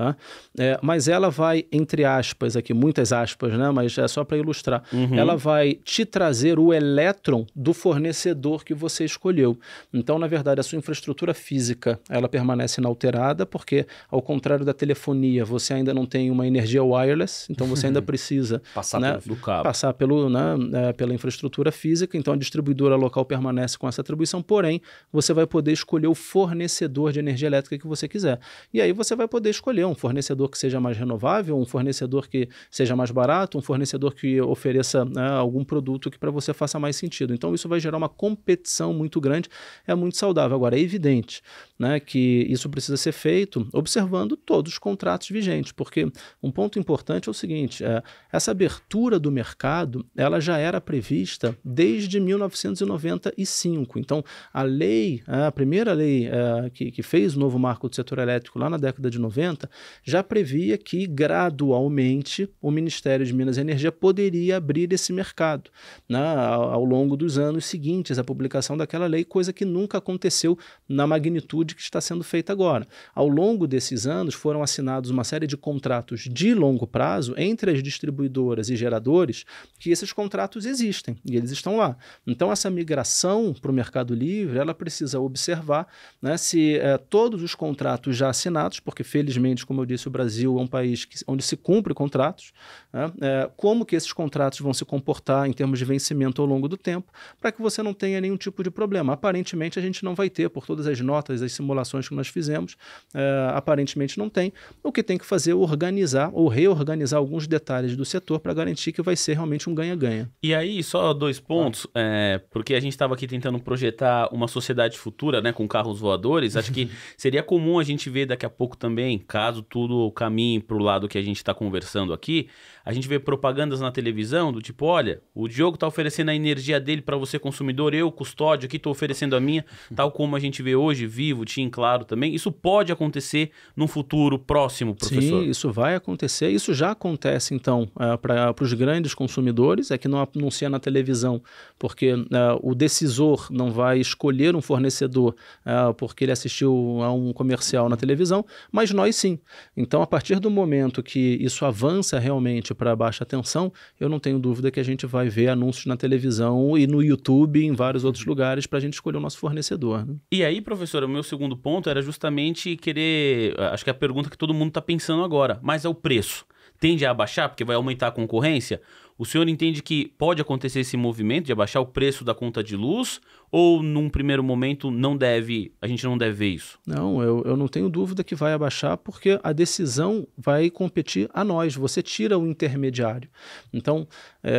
Tá? É, mas ela vai, entre aspas, aqui, muitas aspas, né? mas é só para ilustrar, uhum. ela vai te trazer o elétron do fornecedor que você escolheu. Então, na verdade, a sua infraestrutura física ela permanece inalterada, porque, ao contrário da telefonia, você ainda não tem uma energia wireless, então você ainda precisa passar né? pelo cabo. Passar pelo, né? é, pela infraestrutura física, então a distribuidora local permanece com essa atribuição, porém, você vai poder escolher o fornecedor de energia elétrica que você quiser. E aí você vai poder escolher um fornecedor que seja mais renovável, um fornecedor que seja mais barato, um fornecedor que ofereça né, algum produto que para você faça mais sentido. Então, isso vai gerar uma competição muito grande, é muito saudável. Agora, é evidente né, que isso precisa ser feito observando todos os contratos vigentes, porque um ponto importante é o seguinte, é, essa abertura do mercado, ela já era prevista desde 1995, então a lei, é, a primeira lei é, que, que fez o novo marco do setor elétrico lá na década de 90, já previa que gradualmente o Ministério de Minas e Energia poderia abrir esse mercado né, ao, ao longo dos anos seguintes à publicação daquela lei, coisa que nunca aconteceu na magnitude que está sendo feita agora. Ao longo desses anos, foram assinados uma série de contratos de longo prazo entre as distribuidoras e geradores, que esses contratos existem e eles estão lá. Então, essa migração para o Mercado Livre, ela precisa observar né, se é, todos os contratos já assinados, porque felizmente, como eu disse, o Brasil é um país que, onde se cumpre contratos, né, é, como que esses contratos vão se comportar em termos de vencimento ao longo do tempo, para que você não tenha nenhum tipo de problema. Aparentemente, a gente não vai ter, por todas as notas, as simulações que nós fizemos, é, aparentemente não tem. O que tem que fazer é organizar ou reorganizar alguns detalhes do setor para garantir que vai ser realmente um ganha-ganha. E aí, só dois pontos, ah. é, porque a gente estava aqui tentando projetar uma sociedade futura né, com carros voadores. Acho que seria comum a gente ver daqui a pouco também, caso tudo caminhe para o lado que a gente está conversando aqui, a gente vê propagandas na televisão do tipo: olha, o Diogo está oferecendo a energia dele para você, consumidor, eu, custódio, aqui estou oferecendo a minha, tal como a gente vê hoje, vivo, claro também. Isso pode acontecer num futuro próximo, professor? Sim, isso vai acontecer. Isso já acontece, então, uh, para os grandes consumidores. É que não anuncia na televisão, porque é, o decisor não vai escolher um fornecedor é, porque ele assistiu a um comercial na televisão, mas nós sim. Então, a partir do momento que isso avança realmente para baixa tensão, eu não tenho dúvida que a gente vai ver anúncios na televisão e no YouTube e em vários outros uhum. lugares para a gente escolher o nosso fornecedor. Né? E aí, professor, o meu segundo ponto era justamente querer. Acho que é a pergunta que todo mundo está pensando agora, mas é o preço. Tende a abaixar porque vai aumentar a concorrência? O senhor entende que pode acontecer esse movimento de abaixar o preço da conta de luz ou num primeiro momento não deve, a gente não deve ver isso? Não, eu, eu não tenho dúvida que vai abaixar porque a decisão vai competir a nós, você tira o intermediário. Então, é,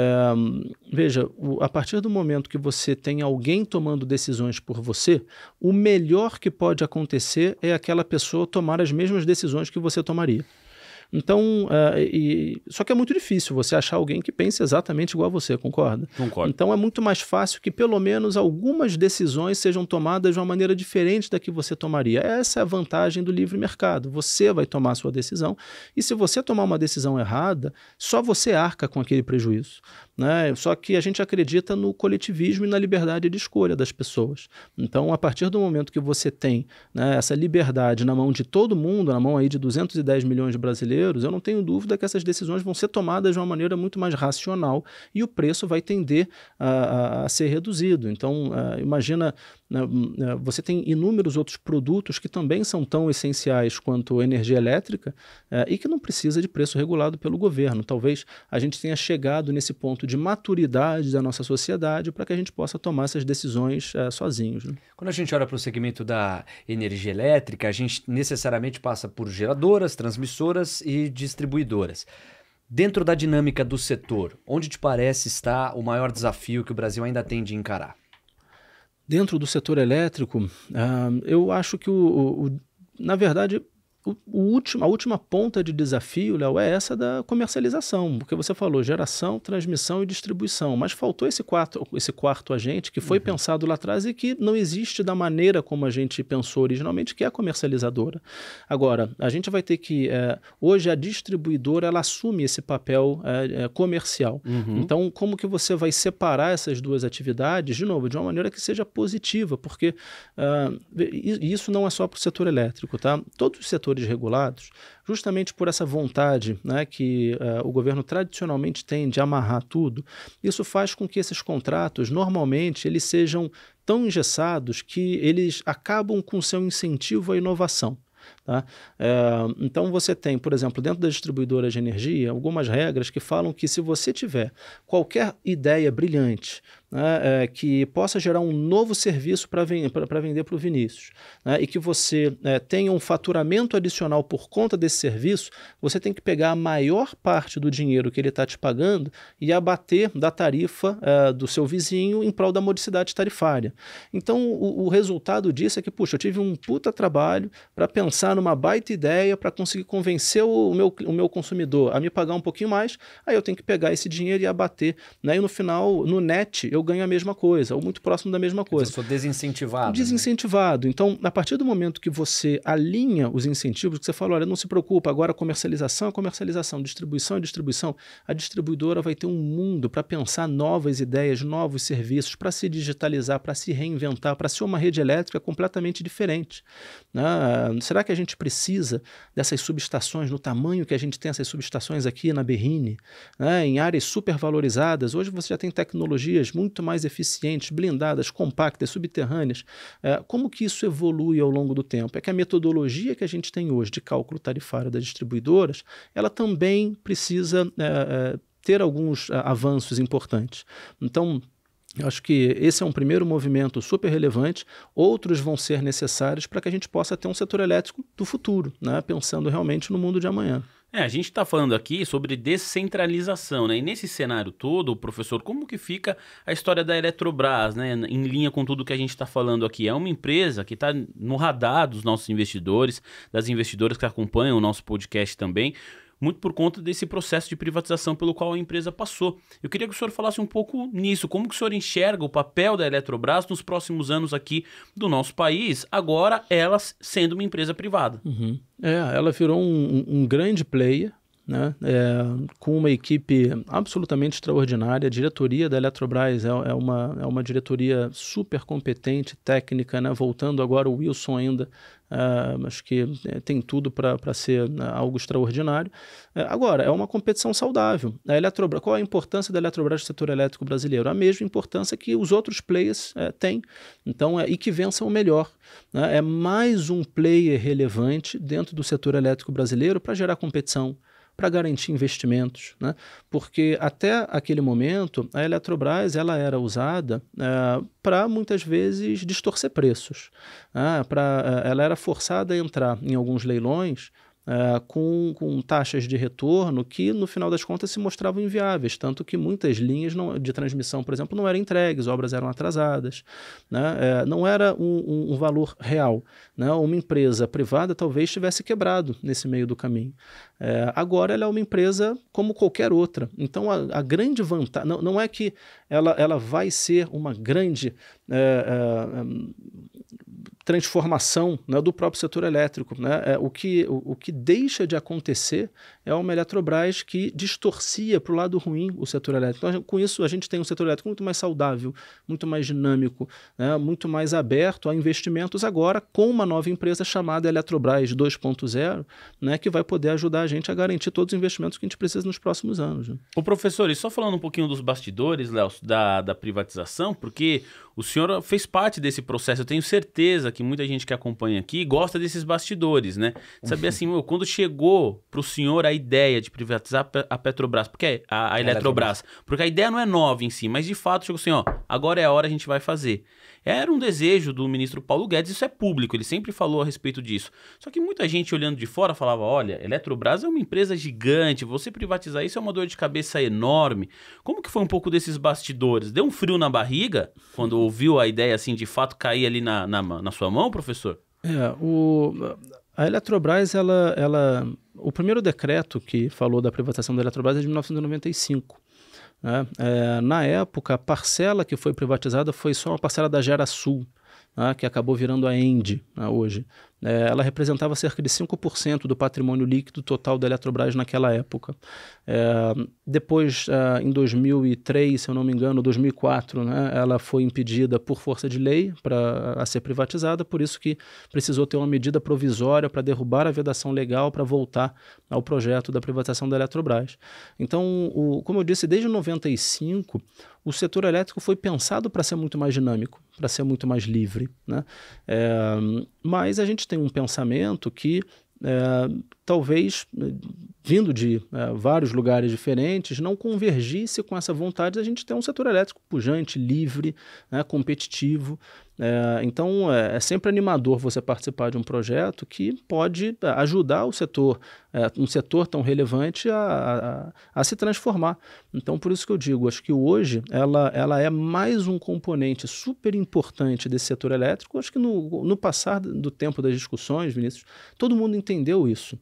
veja, a partir do momento que você tem alguém tomando decisões por você, o melhor que pode acontecer é aquela pessoa tomar as mesmas decisões que você tomaria. Então, uh, e, só que é muito difícil você achar alguém que pense exatamente igual a você, concorda? Concordo. Então é muito mais fácil que pelo menos algumas decisões sejam tomadas de uma maneira diferente da que você tomaria. Essa é a vantagem do livre mercado. Você vai tomar a sua decisão e se você tomar uma decisão errada, só você arca com aquele prejuízo. Né? Só que a gente acredita no coletivismo e na liberdade de escolha das pessoas. Então, a partir do momento que você tem né, essa liberdade na mão de todo mundo, na mão aí de 210 milhões de brasileiros, eu não tenho dúvida que essas decisões vão ser tomadas de uma maneira muito mais racional e o preço vai tender a, a, ser reduzido. Então, a, é, imagina, né, é, você tem inúmeros outros produtos que também são tão essenciais quanto energia elétrica é, e que não precisa de preço regulado pelo governo. Talvez a gente tenha chegado nesse ponto de maturidade da nossa sociedade para que a gente possa tomar essas decisões é, sozinhos. Né? Quando a gente olha para o segmento da energia elétrica, a gente necessariamente passa por geradoras, transmissoras e distribuidoras. Dentro da dinâmica do setor, onde te parece estar o maior desafio que o Brasil ainda tem de encarar? Dentro do setor elétrico, uh, eu acho que o, o na verdade, o, o último, a última ponta de desafio, Léo, é essa da comercialização, porque você falou geração, transmissão e distribuição, mas faltou esse, quatro, esse quarto agente que foi uhum. pensado lá atrás e que não existe da maneira como a gente pensou originalmente, que é a comercializadora. Agora, a gente vai ter que. É, hoje, a distribuidora ela assume esse papel é, é, comercial. Uhum. Então, como que você vai separar essas duas atividades, de novo, de uma maneira que seja positiva, porque uh, isso não é só para o setor elétrico, tá? Todos os setores setores regulados, justamente por essa vontade né, que uh, o governo tradicionalmente tem de amarrar tudo, isso faz com que esses contratos, normalmente, eles sejam tão engessados que eles acabam com seu incentivo à inovação. Tá? É, então você tem, por exemplo, dentro das distribuidoras de energia, algumas regras que falam que se você tiver qualquer ideia brilhante, né, é, que possa gerar um novo serviço para ven vender para o Vinícius né, e que você é, tenha um faturamento adicional por conta desse serviço, você tem que pegar a maior parte do dinheiro que ele está te pagando e abater da tarifa é, do seu vizinho em prol da modicidade tarifária. Então, o, o resultado disso é que, puxa, eu tive um puta trabalho para pensar numa baita ideia para conseguir convencer o meu, o meu consumidor a me pagar um pouquinho mais, aí eu tenho que pegar esse dinheiro e abater. Né? E no final, no net, eu eu ganho a mesma coisa, ou muito próximo da mesma coisa. Eu sou desincentivado. Né? Desincentivado. Né? Então, a partir do momento que você alinha os incentivos, que você fala, olha, não se preocupa, agora comercialização é comercialização, distribuição é distribuição, a distribuidora vai ter um mundo para pensar novas ideias, novos serviços, para se digitalizar, para se reinventar, para ser uma rede elétrica completamente diferente. Né? Será que a gente precisa dessas subestações, no tamanho que a gente tem essas subestações aqui na Berrine, né? em áreas supervalorizadas? Hoje você já tem tecnologias muito muito mais eficientes, blindadas, compactas, subterrâneas. É, como que isso evolui ao longo do tempo? É que a metodologia que a gente tem hoje de cálculo tarifário das distribuidoras, ela também precisa é, é ter alguns é, avanços importantes. Então, eu acho que esse é um primeiro movimento super relevante. Outros vão ser necessários para que a gente possa ter um setor elétrico do futuro, né? pensando realmente no mundo de amanhã. É, a gente está falando aqui sobre descentralização, né? E nesse cenário todo, professor, como que fica a história da Eletrobras, né? Em linha com tudo que a gente está falando aqui. É uma empresa que está no radar dos nossos investidores, das investidoras que acompanham o nosso podcast também muito por conta desse processo de privatização pelo qual a empresa passou. Eu queria que o senhor falasse um pouco nisso, como que o senhor enxerga o papel da Eletrobras nos próximos anos aqui do nosso país, agora ela sendo uma empresa privada. Uhum. É, ela virou um, um grande player, né? É, com uma equipe absolutamente extraordinária. A diretoria da Eletrobras é, é, uma, é uma diretoria super competente, técnica, né? voltando agora o Wilson ainda Uh, acho que eh, tem tudo para ser né, algo extraordinário. Eh, agora, é uma competição saudável. A Eletrobras, qual a importância da Eletrobras no setor elétrico brasileiro? A mesma importância que os outros players uh, têm. Então, é, e que vençam o melhor. Né? É mais um player relevante dentro do setor elétrico brasileiro para gerar competição para garantir investimentos, né? porque até aquele momento a Eletrobras ela era usada é, eh, para muitas vezes distorcer preços, né? Eh, ela era forçada a entrar em alguns leilões é, com, com, taxas de retorno que, no final das contas, se mostravam inviáveis, tanto que muitas linhas não, de transmissão, por exemplo, não eram entregues, obras eram atrasadas, né? É, não era um, um, um valor real. Né? Uma empresa privada talvez tivesse quebrado nesse meio do caminho. É, agora ela é uma empresa como qualquer outra, então a, a grande vantagem, não, não, é que ela, ela vai ser uma grande transformação né, do próprio setor elétrico. Né? É, o, que, o, o, que deixa de acontecer é uma Eletrobras que distorcia para o lado ruim o setor elétrico. Então, com isso, a gente tem um setor elétrico muito mais saudável, muito mais dinâmico, né? muito mais aberto a investimentos agora com uma nova empresa chamada Eletrobras 2.0, né, que vai poder ajudar a gente a garantir todos os investimentos que a gente precisa nos próximos anos. Né? professor, e só falando um pouquinho dos bastidores, Léo, da, da privatização, porque o senhor fez parte desse processo, eu tenho certeza que muita gente que acompanha aqui gosta desses bastidores, né? Saber assim, meu, quando chegou para o senhor a ideia de privatizar a Petrobras, porque é a, a é Eletrobras, porque a ideia não é nova em si, mas de fato chegou assim, ó, agora é a hora, a gente vai fazer. Era um desejo do ministro Paulo Guedes, isso é público, ele sempre falou a respeito disso. Só que muita gente olhando de fora falava: olha, Eletrobras é uma empresa gigante, você privatizar isso é uma dor de cabeça enorme. Como que foi um pouco desses bastidores? Deu um frio na barriga quando ouviu a ideia assim de fato cair ali na, na, na sua sua mão, professor? É, o, a Eletrobras, ela, ela, o primeiro decreto que falou da privatização da Eletrobras é de 1995. Né? É, na época, a parcela que foi privatizada foi só uma parcela da Gera Sul né, que acabou virando a END né, hoje, é, ela representava cerca de 5% do patrimônio líquido total da Eletrobras naquela época. É, depois, é, em 2003, se eu não me engano, 2004, né, ela foi impedida por força de lei para ser privatizada, por isso que precisou ter uma medida provisória para derrubar a vedação legal para voltar ao projeto da privatização da Eletrobras. Então, o, como eu disse, desde 95 o setor elétrico foi pensado para ser muito mais dinâmico, para ser muito mais livre. Né? É, mas a gente tem um pensamento que é, talvez né, vindo de é, vários lugares diferentes, não convergisse com essa vontade a gente ter um setor elétrico pujante, livre, né, competitivo. É, então, é, é, sempre animador você participar de um projeto que pode é, ajudar o setor, é, um setor tão relevante, a, a, a, se transformar. Então, por isso que eu digo, acho que hoje ela, ela é mais um componente super importante desse setor elétrico. Acho que no, no passar do tempo das discussões, Vinícius, todo mundo entendeu isso.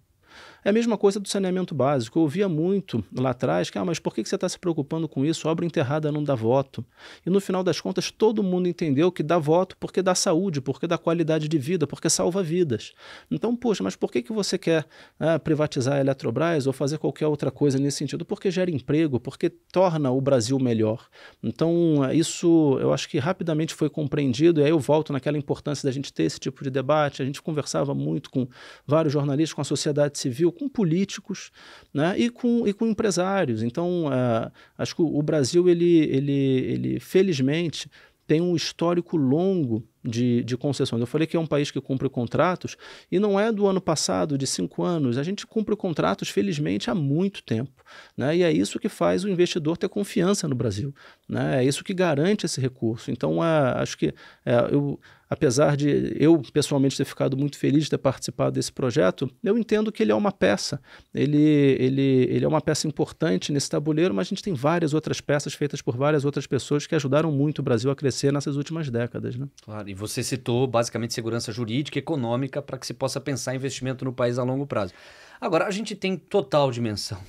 É a mesma coisa do saneamento básico. Eu ouvia muito lá atrás que, ah, mas por que você está se preocupando com isso? Obra enterrada não dá voto. E no final das contas, todo mundo entendeu que dá voto porque dá saúde, porque dá qualidade de vida, porque salva vidas. Então, poxa, mas por que, que você quer ah, privatizar a Eletrobras ou fazer qualquer outra coisa nesse sentido? Porque gera emprego, porque torna o Brasil melhor. Então, isso eu acho que rapidamente foi compreendido, e aí eu volto naquela importância da gente ter esse tipo de debate. A gente conversava muito com vários jornalistas, com a sociedade civil Brasil com políticos né, e, com, e com empresários. Então, uh, acho que o Brasil, ele, ele, ele felizmente, tem um histórico longo de, de, concessões. Eu falei que é um país que cumpre contratos e não é do ano passado, de cinco anos. A gente cumpre contratos, felizmente, há muito tempo. Né? E é isso que faz o investidor ter confiança no Brasil. Né? É isso que garante esse recurso. Então, é, acho que é, eu, apesar de eu pessoalmente ter ficado muito feliz de ter participado desse projeto, eu entendo que ele é uma peça. Ele, ele, ele é uma peça importante nesse tabuleiro, mas a gente tem várias outras peças feitas por várias outras pessoas que ajudaram muito o Brasil a crescer nessas últimas décadas. Né? Claro. E você citou basicamente segurança jurídica e econômica para que se possa pensar investimento no país a longo prazo. Agora, a gente tem total dimensão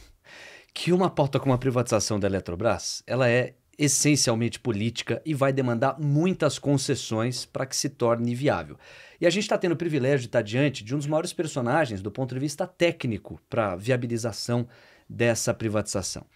que uma pauta como a privatização da Eletrobras, ela é essencialmente política e vai demandar muitas concessões para que se torne viável. E a gente está tendo o privilégio de estar tá diante de um dos maiores personagens do ponto de vista técnico para a viabilização dessa privatização.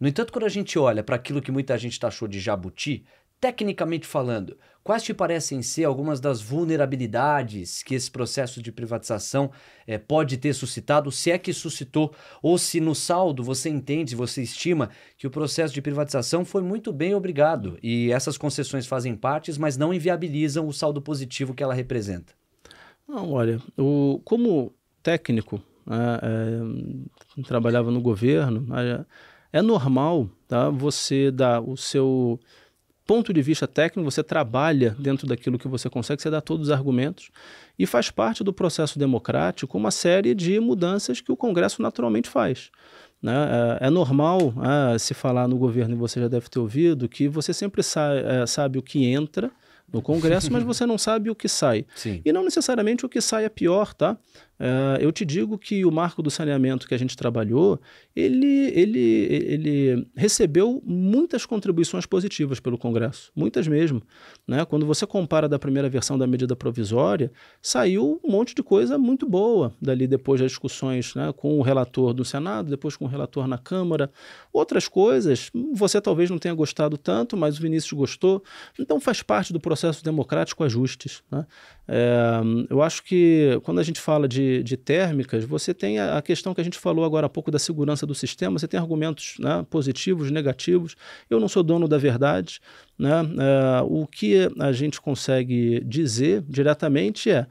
No entanto, quando a gente olha para aquilo que muita gente achou de jabuti, Tecnicamente falando, quais te parecem ser algumas das vulnerabilidades que esse processo de privatização é, pode ter suscitado, se é que suscitou, ou se no saldo você entende, você estima que o processo de privatização foi muito bem obrigado e essas concessões fazem parte, mas não inviabilizam o saldo positivo que ela representa? Não, olha, o, como técnico, é, é, trabalhava no governo, né, é normal tá, você dar o seu ponto de vista técnico, você trabalha dentro daquilo que você consegue, você dá todos os argumentos e faz parte do processo democrático uma série de mudanças que o Congresso naturalmente faz. Né? É, é normal né, se falar no governo, e você já deve ter ouvido, que você sempre é, sabe o que entra no Congresso, mas você não sabe o que sai. Sim. E não necessariamente o que sai é pior, tá? Ah, eu te digo que o marco do saneamento que a gente trabalhou, ele, ele, ele recebeu muitas contribuições positivas pelo Congresso, muitas mesmo. Né? Quando você compara da primeira versão da medida provisória, saiu um monte de coisa muito boa dali depois das discussões né, com o relator do Senado, depois com o relator na Câmara. Outras coisas, você talvez não tenha gostado tanto, mas o Vinícius gostou. Então faz parte do processo democrático ajustes. Né? É, eu acho que quando a gente fala de, de térmicas, você tem a, a, questão que a gente falou agora há pouco da segurança do sistema, você tem argumentos né, positivos, negativos. Eu não sou dono da verdade. Né? É, o que a gente consegue dizer diretamente é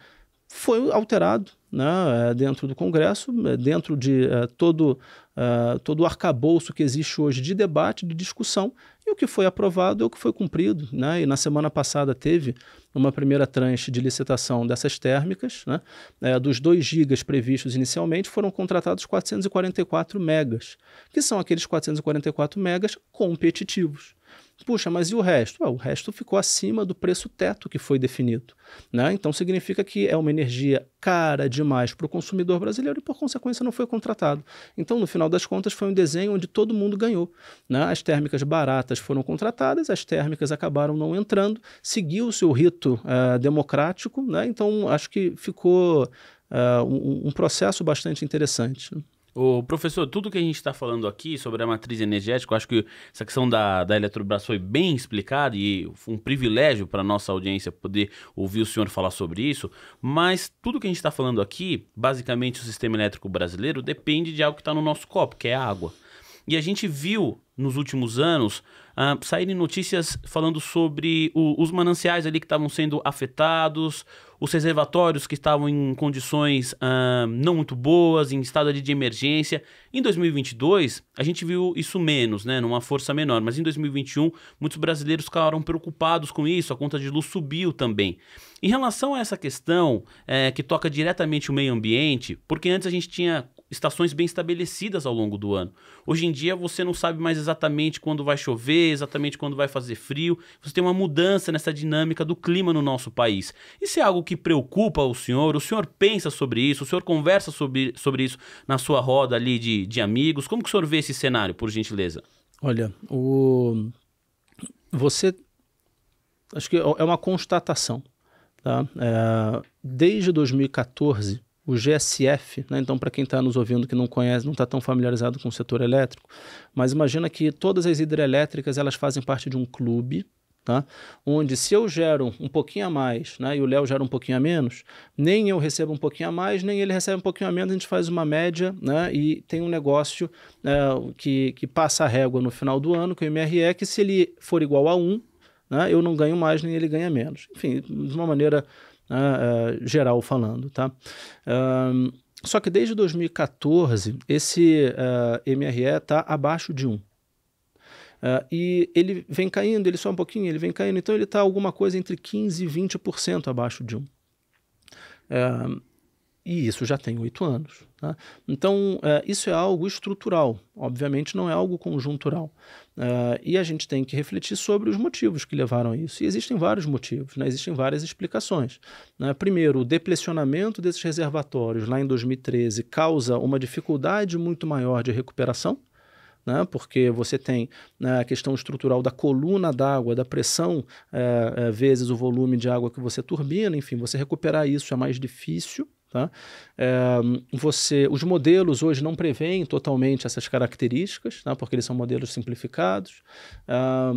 foi alterado né, é, dentro do Congresso, é, dentro de é, todo uh, todo o arcabouço que existe hoje de debate, de discussão, e o que foi aprovado é o que foi cumprido. Né? E na semana passada teve uma primeira tranche de licitação dessas térmicas. Né? É, dos 2 gigas previstos inicialmente, foram contratados 444 megas, que são aqueles 444 megas competitivos. Puxa, mas e o resto? Ah, o resto ficou acima do preço teto que foi definido. Né? Então significa que é uma energia cara demais para o consumidor brasileiro e, por consequência, não foi contratado. Então, no final das contas, foi um desenho onde todo mundo ganhou. Né? As térmicas baratas foram contratadas, as térmicas acabaram não entrando, seguiu-se o rito uh, democrático, né? então acho que ficou uh, um, um processo bastante interessante. Ô, professor, tudo que a gente está falando aqui sobre a matriz energética, eu acho que essa questão da, da Eletrobras foi bem explicada e foi um privilégio para a nossa audiência poder ouvir o senhor falar sobre isso, mas tudo que a gente está falando aqui, basicamente o sistema elétrico brasileiro depende de algo que está no nosso copo, que é a água. E a gente viu nos últimos anos, uh, saírem notícias falando sobre o, os mananciais ali que estavam sendo afetados, os reservatórios que estavam em condições uh, não muito boas, em estado de emergência. Em 2022, a gente viu isso menos, né, numa força menor, mas em 2021, muitos brasileiros ficaram preocupados com isso, a conta de luz subiu também. Em relação a essa questão é, que toca diretamente o meio ambiente, porque antes a gente tinha estações bem estabelecidas ao longo do ano. Hoje em dia você não sabe mais exatamente quando vai chover, exatamente quando vai fazer frio. Você tem uma mudança nessa dinâmica do clima no nosso país. Isso é algo que preocupa o senhor? O senhor pensa sobre isso? O senhor conversa sobre, sobre isso na sua roda ali de, de amigos? Como que o senhor vê esse cenário, por gentileza? Olha, o... você. Acho que é, é uma constatação. Tá? É... Desde 2014, o GSF, né? então para quem está nos ouvindo que não conhece, não está tão familiarizado com o setor elétrico, mas imagina que todas as hidrelétricas elas fazem parte de um clube, tá? onde se eu gero um pouquinho a mais né? e o Léo gera um pouquinho a menos, nem eu recebo um pouquinho a mais, nem ele recebe um pouquinho a menos, a gente faz uma média né? e tem um negócio é, que, que passa a régua no final do ano, que é o MRE, que se ele for igual a 1, né? eu não ganho mais, nem ele ganha menos. Enfim, de uma maneira uh, geral falando, tá? só que desde 2014, esse uh, é, MRE está abaixo de 1. Uh, é, e ele vem caindo, ele só um pouquinho, ele vem caindo, então ele está alguma coisa entre 15% e 20% abaixo de 1. Uh, e isso já tem oito anos. Né? Então, eh, isso é algo estrutural, obviamente não é algo conjuntural. Eh, e a gente tem que refletir sobre os motivos que levaram a isso. E existem vários motivos, né? existem várias explicações. Né? Primeiro, o deplecionamento desses reservatórios lá em 2013 causa uma dificuldade muito maior de recuperação. Né? porque você tem né, a questão estrutural da coluna d'água, da pressão, é, é, vezes o volume de água que você turbina, enfim, você recuperar isso é mais difícil. Tá? É, você, os modelos hoje não preveem totalmente essas características, né, porque eles são modelos simplificados. É,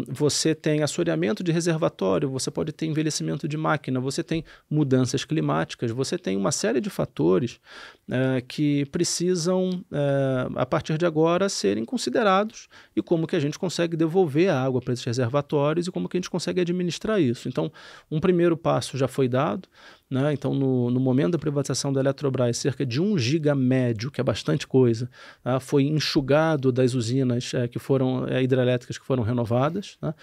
você tem assoreamento de reservatório, você pode ter envelhecimento de máquina, você tem mudanças climáticas, você tem uma série de fatores é, que precisam, é, a partir de agora, serem considerados e como que a gente consegue devolver a água para esses reservatórios e como que a gente consegue administrar isso. Então, um primeiro passo já foi dado. Né? Então, no, no momento da privatização da Eletrobras, cerca de um giga médio, que é bastante coisa, tá? foi enxugado das usinas é, que foram hidrelétricas que foram renovadas. Né?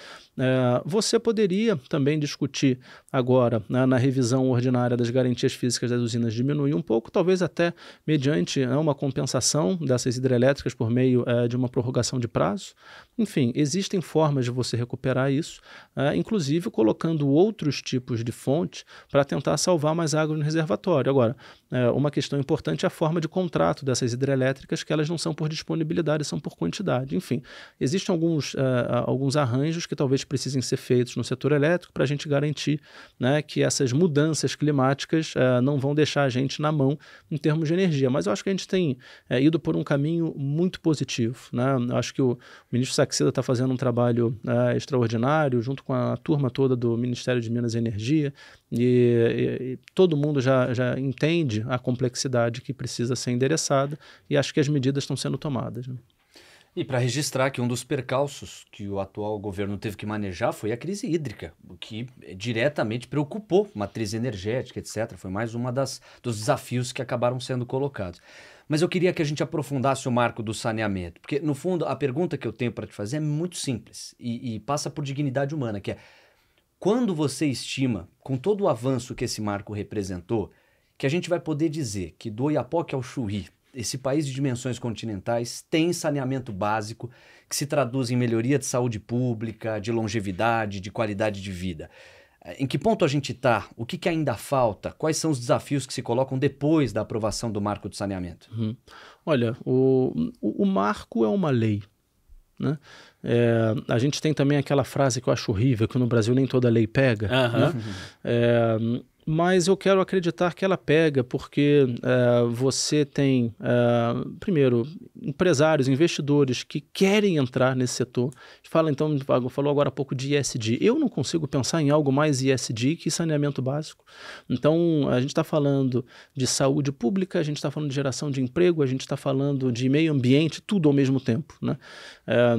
você poderia também discutir agora, né, na revisão ordinária das garantias físicas das usinas, diminuir um pouco, talvez até mediante né, uma compensação dessas hidrelétricas por meio é, de uma prorrogação de prazo. Enfim, existem formas de você recuperar isso, é, inclusive colocando outros tipos de fonte para tentar salvar mais água no reservatório. Agora, eh, uma questão importante é a forma de contrato dessas hidrelétricas, que elas não são por disponibilidade, são por quantidade. Enfim, existem alguns, alguns arranjos que talvez precisem ser feitos no setor elétrico para a gente garantir né, que essas mudanças climáticas não vão deixar a gente na mão em termos termos de energia. Mas eu acho que a gente tem é, ido por um caminho muito positivo. Né? Eu acho que o ministro Saxida está fazendo um trabalho é, extraordinário, junto com a turma toda do Ministério de Minas e Energia, e, e, e todo mundo já, já entende a complexidade que precisa ser endereçada, e acho que as medidas estão sendo tomadas. Né? E para registrar que um dos percalços que o atual governo teve que manejar foi a crise hídrica, o que eh, diretamente preocupou a matriz energética, etc. Foi mais uma das dos desafios que acabaram sendo colocados. Mas eu queria que a gente aprofundasse o marco do saneamento, porque no fundo a pergunta que eu tenho para te fazer é muito simples e, e passa por dignidade humana, que é quando você estima, com todo o avanço que esse marco representou, que a gente vai poder dizer que do Oiapoque ao Chuí esse país de dimensões continentais tem saneamento básico que se traduz em melhoria de saúde pública, de longevidade, de qualidade de vida. Eh, em que ponto a gente está? O que, que, ainda falta? Quais são os desafios que se colocam depois da aprovação do marco de saneamento? Uhum. Olha, o, o, o, marco é uma lei. Né? É, a gente tem também aquela frase que eu acho horrível, que no Brasil nem toda lei pega. Uhum. Né? Uhum. É, mas eu quero acreditar que ela pega, porque é, você tem, é, primeiro, empresários, investidores que querem entrar nesse setor. Fala então, falou agora há pouco de ISD. Eu não consigo pensar em algo mais ISD que saneamento básico. Então, a gente está falando de saúde pública, a gente está falando de geração de emprego, a gente está falando de meio ambiente, tudo ao mesmo tempo. Né? É,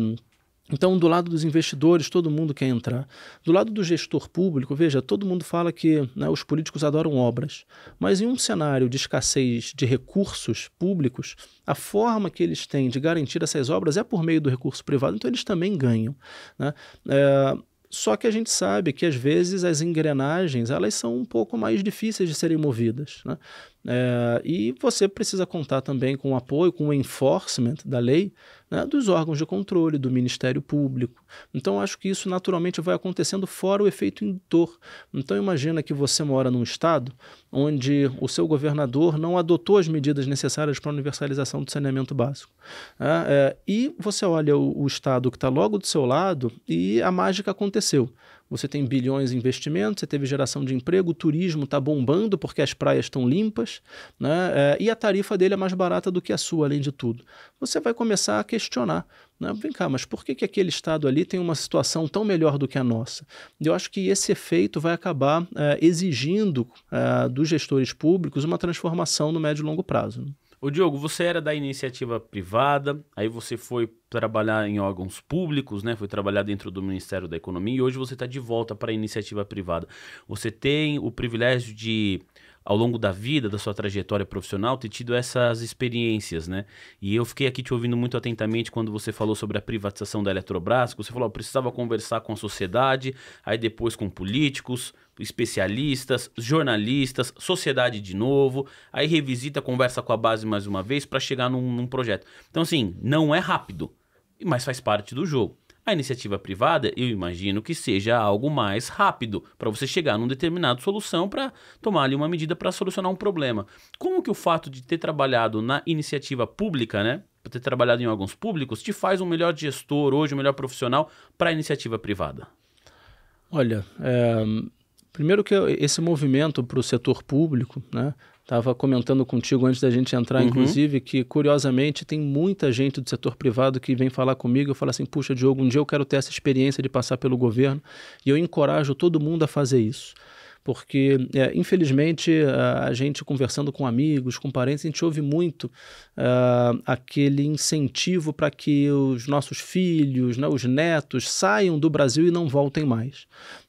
então, do lado dos investidores, todo mundo quer entrar. Do lado do gestor público, veja, todo mundo fala que né, os políticos adoram obras. Mas em um cenário de escassez de recursos públicos, a forma que eles têm de garantir essas obras é por meio do recurso privado, então eles também ganham. Né? É, só que a gente sabe que às vezes as engrenagens elas são um pouco mais difíceis de serem movidas. Né? É, e você precisa contar também com o apoio, com o enforcement da lei né, dos órgãos de controle, do Ministério Público. Então, acho que isso naturalmente vai acontecendo fora o efeito indutor. Então, imagina que você mora num estado onde o seu governador não adotou as medidas necessárias para a universalização do saneamento básico. Né? É, e você olha o, o estado que está logo do seu lado e a mágica aconteceu você tem bilhões em investimento, você teve geração de emprego, o turismo está bombando porque as praias estão limpas, né? É, e a tarifa dele é mais barata do que a sua, além de tudo. Você vai começar a questionar. Né? Vem cá, mas por que, que aquele estado ali tem uma situação tão melhor do que a nossa? Eu acho que esse efeito vai acabar é, exigindo é, dos gestores públicos uma transformação no médio e longo prazo. Né? O Diogo, você era da iniciativa privada, aí você foi trabalhar em órgãos públicos, né? Foi trabalhar dentro do Ministério da Economia e hoje você está de volta para a iniciativa privada. Você tem o privilégio de ao longo da vida, da sua trajetória profissional, ter tido essas experiências, né? E eu fiquei aqui te ouvindo muito atentamente quando você falou sobre a privatização da Eletrobras, você falou, precisava conversar com a sociedade, aí depois com políticos, especialistas, jornalistas, sociedade de novo, aí revisita, conversa com a base mais uma vez para chegar num, num projeto. Então, assim, não é rápido, mas faz parte do jogo. A iniciativa privada, eu imagino que seja algo mais rápido para você chegar num determinado solução para tomar ali uma medida para solucionar um problema. Como que o fato de ter trabalhado na iniciativa pública, né, ter trabalhado em órgãos públicos, te faz um melhor gestor hoje, um melhor profissional para a iniciativa privada? Olha, é, primeiro que esse movimento para o setor público, né, Estava comentando contigo antes da gente entrar, uhum. inclusive, que curiosamente tem muita gente do setor privado que vem falar comigo e fala assim: puxa, Diogo, um dia eu quero ter essa experiência de passar pelo governo e eu encorajo todo mundo a fazer isso porque é, infelizmente a gente conversando com amigos, com parentes, a gente ouve muito uh, aquele incentivo para que os nossos filhos, né, os netos saiam do Brasil e não voltem mais.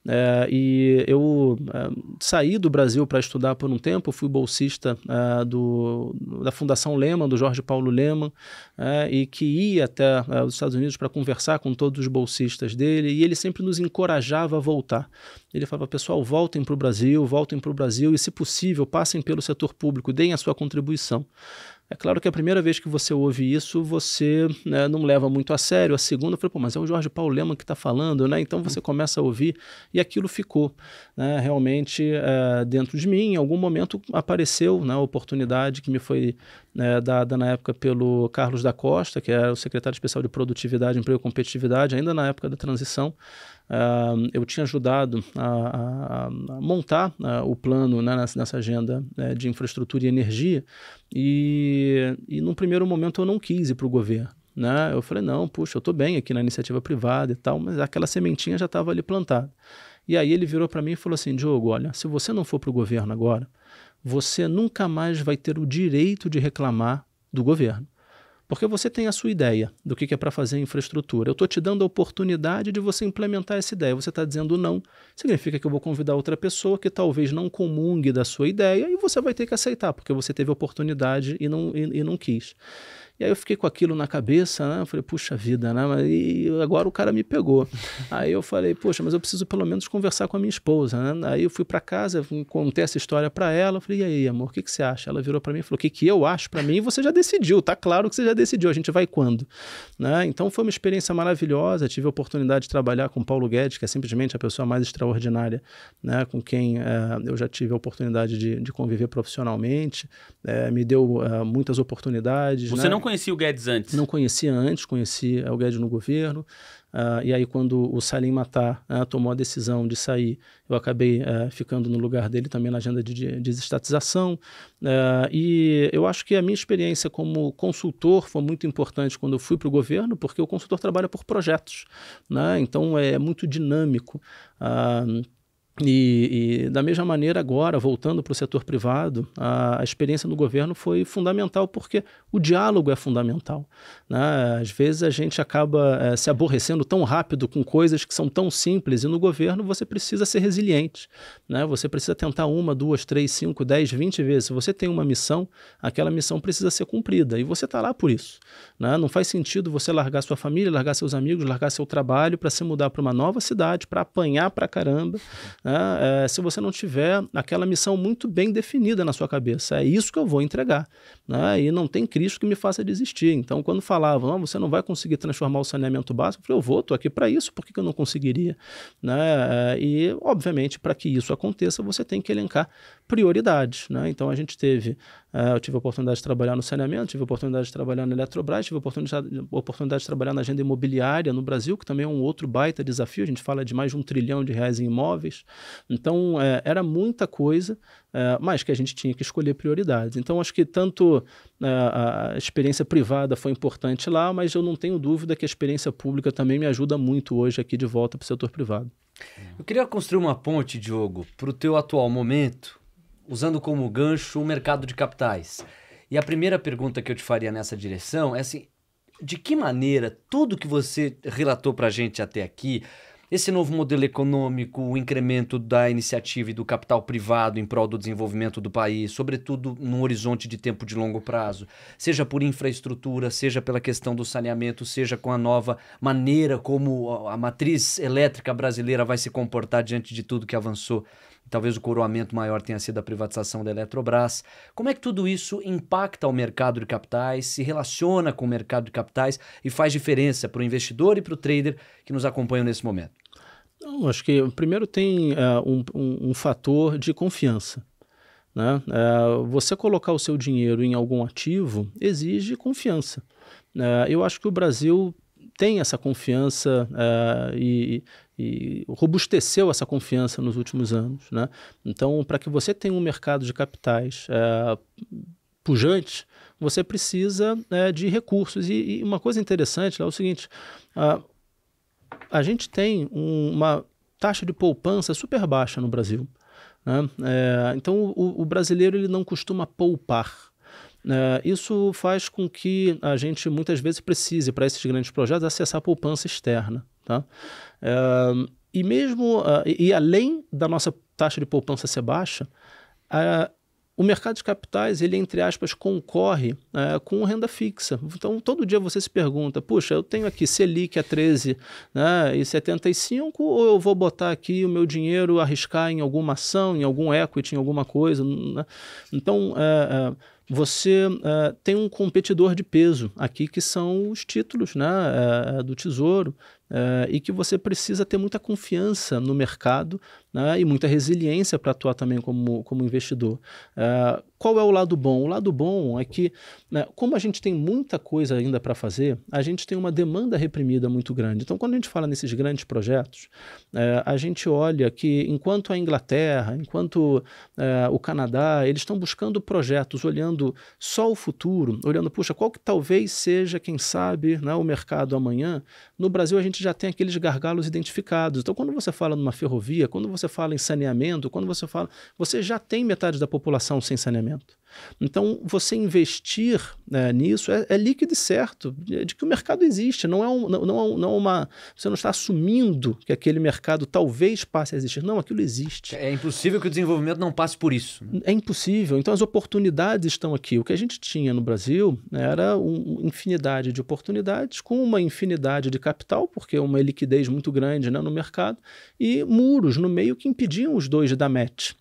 É, e eu é, saí do Brasil para estudar por um tempo, fui bolsista é, do, da Fundação Lehman, do Jorge Paulo Lehman, é, e que ia até é, os Estados Unidos para conversar com todos os bolsistas dele, e ele sempre nos encorajava a voltar. Ele falava, pessoal, voltem para o Brasil, voltem para o Brasil e, se possível, passem pelo setor público, deem a sua contribuição. É claro que a primeira vez que você ouve isso, você né, não leva muito a sério. A segunda, foi, pô, mas é o Jorge Paulo Leman que está falando, né? Então você uhum. começa a ouvir e aquilo ficou né, realmente é, dentro de mim. Em algum momento apareceu né, a oportunidade que me foi né, dada na época pelo Carlos da Costa, que era é o secretário especial de Produtividade, Emprego e Competitividade, ainda na época da transição. Uh, eu tinha ajudado a, a, a montar uh, o plano né, nessa, nessa, agenda né, de infraestrutura e energia, e, e num primeiro momento eu não quis ir para o governo. Né? Eu falei, não, puxa, eu estou bem aqui na iniciativa privada e tal, mas aquela sementinha já estava ali plantada. E aí ele virou para mim e falou assim: Diogo, olha, se você não for para o governo agora, você nunca mais vai ter o direito de reclamar do governo. Porque você tem a sua ideia do que é para fazer infraestrutura. Eu estou te dando a oportunidade de você implementar essa ideia. Você está dizendo não. Significa que eu vou convidar outra pessoa que talvez não comungue da sua ideia e você vai ter que aceitar, porque você teve a oportunidade e não, e, e não quis. E aí eu fiquei com aquilo na cabeça, né? Eu falei, puxa vida, né? Mas, e agora o cara me pegou. aí eu falei, poxa, mas eu preciso pelo menos conversar com a minha esposa, né? Aí eu fui para casa, contei essa história para ela. Falei, e aí, amor, o que, que você acha? Ela virou para mim e falou, o que, que eu acho? Para mim, você já decidiu, tá claro que você já decidiu, a gente vai quando? Né? Então foi uma experiência maravilhosa. Tive a oportunidade de trabalhar com Paulo Guedes, que é simplesmente a pessoa mais extraordinária, né? Com quem é, eu já tive a oportunidade de, de conviver profissionalmente é, me deu é, muitas oportunidades. Você né? não conhecia o Guedes antes? Não conhecia antes, conheci é, o Guedes no governo. Uh, e aí, quando o Salim Matar uh, tomou a decisão de sair, eu acabei uh, ficando no lugar dele também na agenda de, de desestatização. e eu acho que a minha experiência como consultor foi muito importante quando eu fui para o governo, porque o consultor trabalha por projetos. Né? Então, é muito dinâmico. Uh, e, e, da mesma maneira, agora, voltando para o setor privado, a, a, experiência no governo foi fundamental, porque o diálogo é fundamental. Né? Às vezes a gente acaba é, se aborrecendo tão rápido com coisas que são tão simples, e no governo você precisa ser resiliente. Né? Você precisa tentar uma, duas, três, cinco, dez, vinte vezes. Se você tem uma missão, aquela missão precisa ser cumprida, e você está lá por isso. Né? Não faz sentido você largar sua família, largar seus amigos, largar seu trabalho para se mudar para uma nova cidade, para apanhar para caramba né? é, se você não tiver aquela missão muito bem definida na sua cabeça. É isso que eu vou entregar. Né? E não tem Cristo que me faça desistir. Então, quando falavam, ah, você não vai conseguir transformar o saneamento básico, eu falei, eu vou, estou aqui para isso, por que, que, eu não conseguiria? Né? É, e, obviamente, para que isso aconteça, você tem que elencar prioridades. Né? Então a gente teve, uh, eu tive a oportunidade de trabalhar no saneamento, tive a oportunidade de trabalhar na Eletrobras, tive a oportunidade, oportunidade de trabalhar na agenda imobiliária no Brasil, que também é um outro baita desafio, a gente fala de mais de um trilhão de reais em imóveis. Então eh, era muita coisa, eh, mas que a gente tinha que escolher prioridades. Então acho que tanto a experiência privada foi importante lá, mas eu não tenho dúvida que a experiência pública também me ajuda muito hoje aqui de volta para o setor privado. Eu queria construir uma ponte, Diogo, para o teu atual momento, usando como gancho o mercado de capitais. E a primeira pergunta que eu te faria nessa direção é assim: de que maneira tudo que você relatou para a gente até aqui, esse novo modelo econômico, o incremento da iniciativa e do capital privado em prol do desenvolvimento do país, sobretudo num horizonte de tempo de longo prazo, seja por infraestrutura, seja pela questão do saneamento, seja com a nova maneira como a matriz elétrica brasileira vai se comportar diante de tudo que avançou. Talvez o coroamento maior tenha sido a privatização da Eletrobras. Como é que tudo isso impacta o mercado de capitais, se relaciona com o mercado de capitais e faz diferença para o investidor e para o trader que nos acompanham nesse momento? Não, acho que primeiro tem uh, um, um, um fator de confiança. Né? Uh, você colocar o seu dinheiro em algum ativo exige confiança. Uh, eu acho que o Brasil tem essa confiança uh, e, e robusteceu essa confiança nos últimos anos. Né? Então, para que você tenha um mercado de capitais é, eh, pujante, você precisa é, de recursos. E, e, uma coisa interessante é o seguinte: a, a gente tem um, uma taxa de poupança super baixa no Brasil. Né? É, então, o, o brasileiro ele não costuma poupar. É, isso faz com que a gente muitas vezes precise, para esses grandes projetos, acessar a poupança externa. Tá? Uh, e mesmo, uh, e, e, além da nossa taxa de poupança ser baixa, uh, o mercado de capitais, ele, entre aspas, concorre ah, com renda fixa. Então, todo dia você se pergunta, puxa, eu tenho aqui Selic a 13,75 né, e ou eu vou botar aqui o meu dinheiro, arriscar em alguma ação, em algum equity, em alguma coisa. Né? Então, você tem um competidor de peso aqui, que são os títulos né, do Tesouro, Uh, e que você precisa ter muita confiança no mercado né, e muita resiliência para atuar também como, como investidor. Uh, qual é o lado bom? O lado bom é que, né, como a gente tem muita coisa ainda para fazer, a gente tem uma demanda reprimida muito grande. Então, quando a gente fala nesses grandes projetos, é, a gente olha que enquanto a Inglaterra, enquanto é, o Canadá, eles estão buscando projetos olhando só o futuro, olhando, puxa, qual que talvez seja, quem sabe, né, o mercado amanhã, no Brasil a gente já tem aqueles gargalos identificados. Então, quando você fala numa ferrovia, quando você fala em saneamento, quando você fala. Você já tem metade da população sem saneamento momento. Então, você investir né, nisso é, é, líquido e certo, é de que o mercado existe, não é, um, não, não, é não é uma. Você não está assumindo que aquele mercado talvez passe a existir. Não, aquilo existe. É impossível que o desenvolvimento não passe por isso. É impossível. Então, as oportunidades estão aqui. O que a gente tinha no Brasil né, era uma infinidade de oportunidades, com uma infinidade de capital, porque uma liquidez muito grande né, no mercado, e muros no meio que impediam os dois de dar match.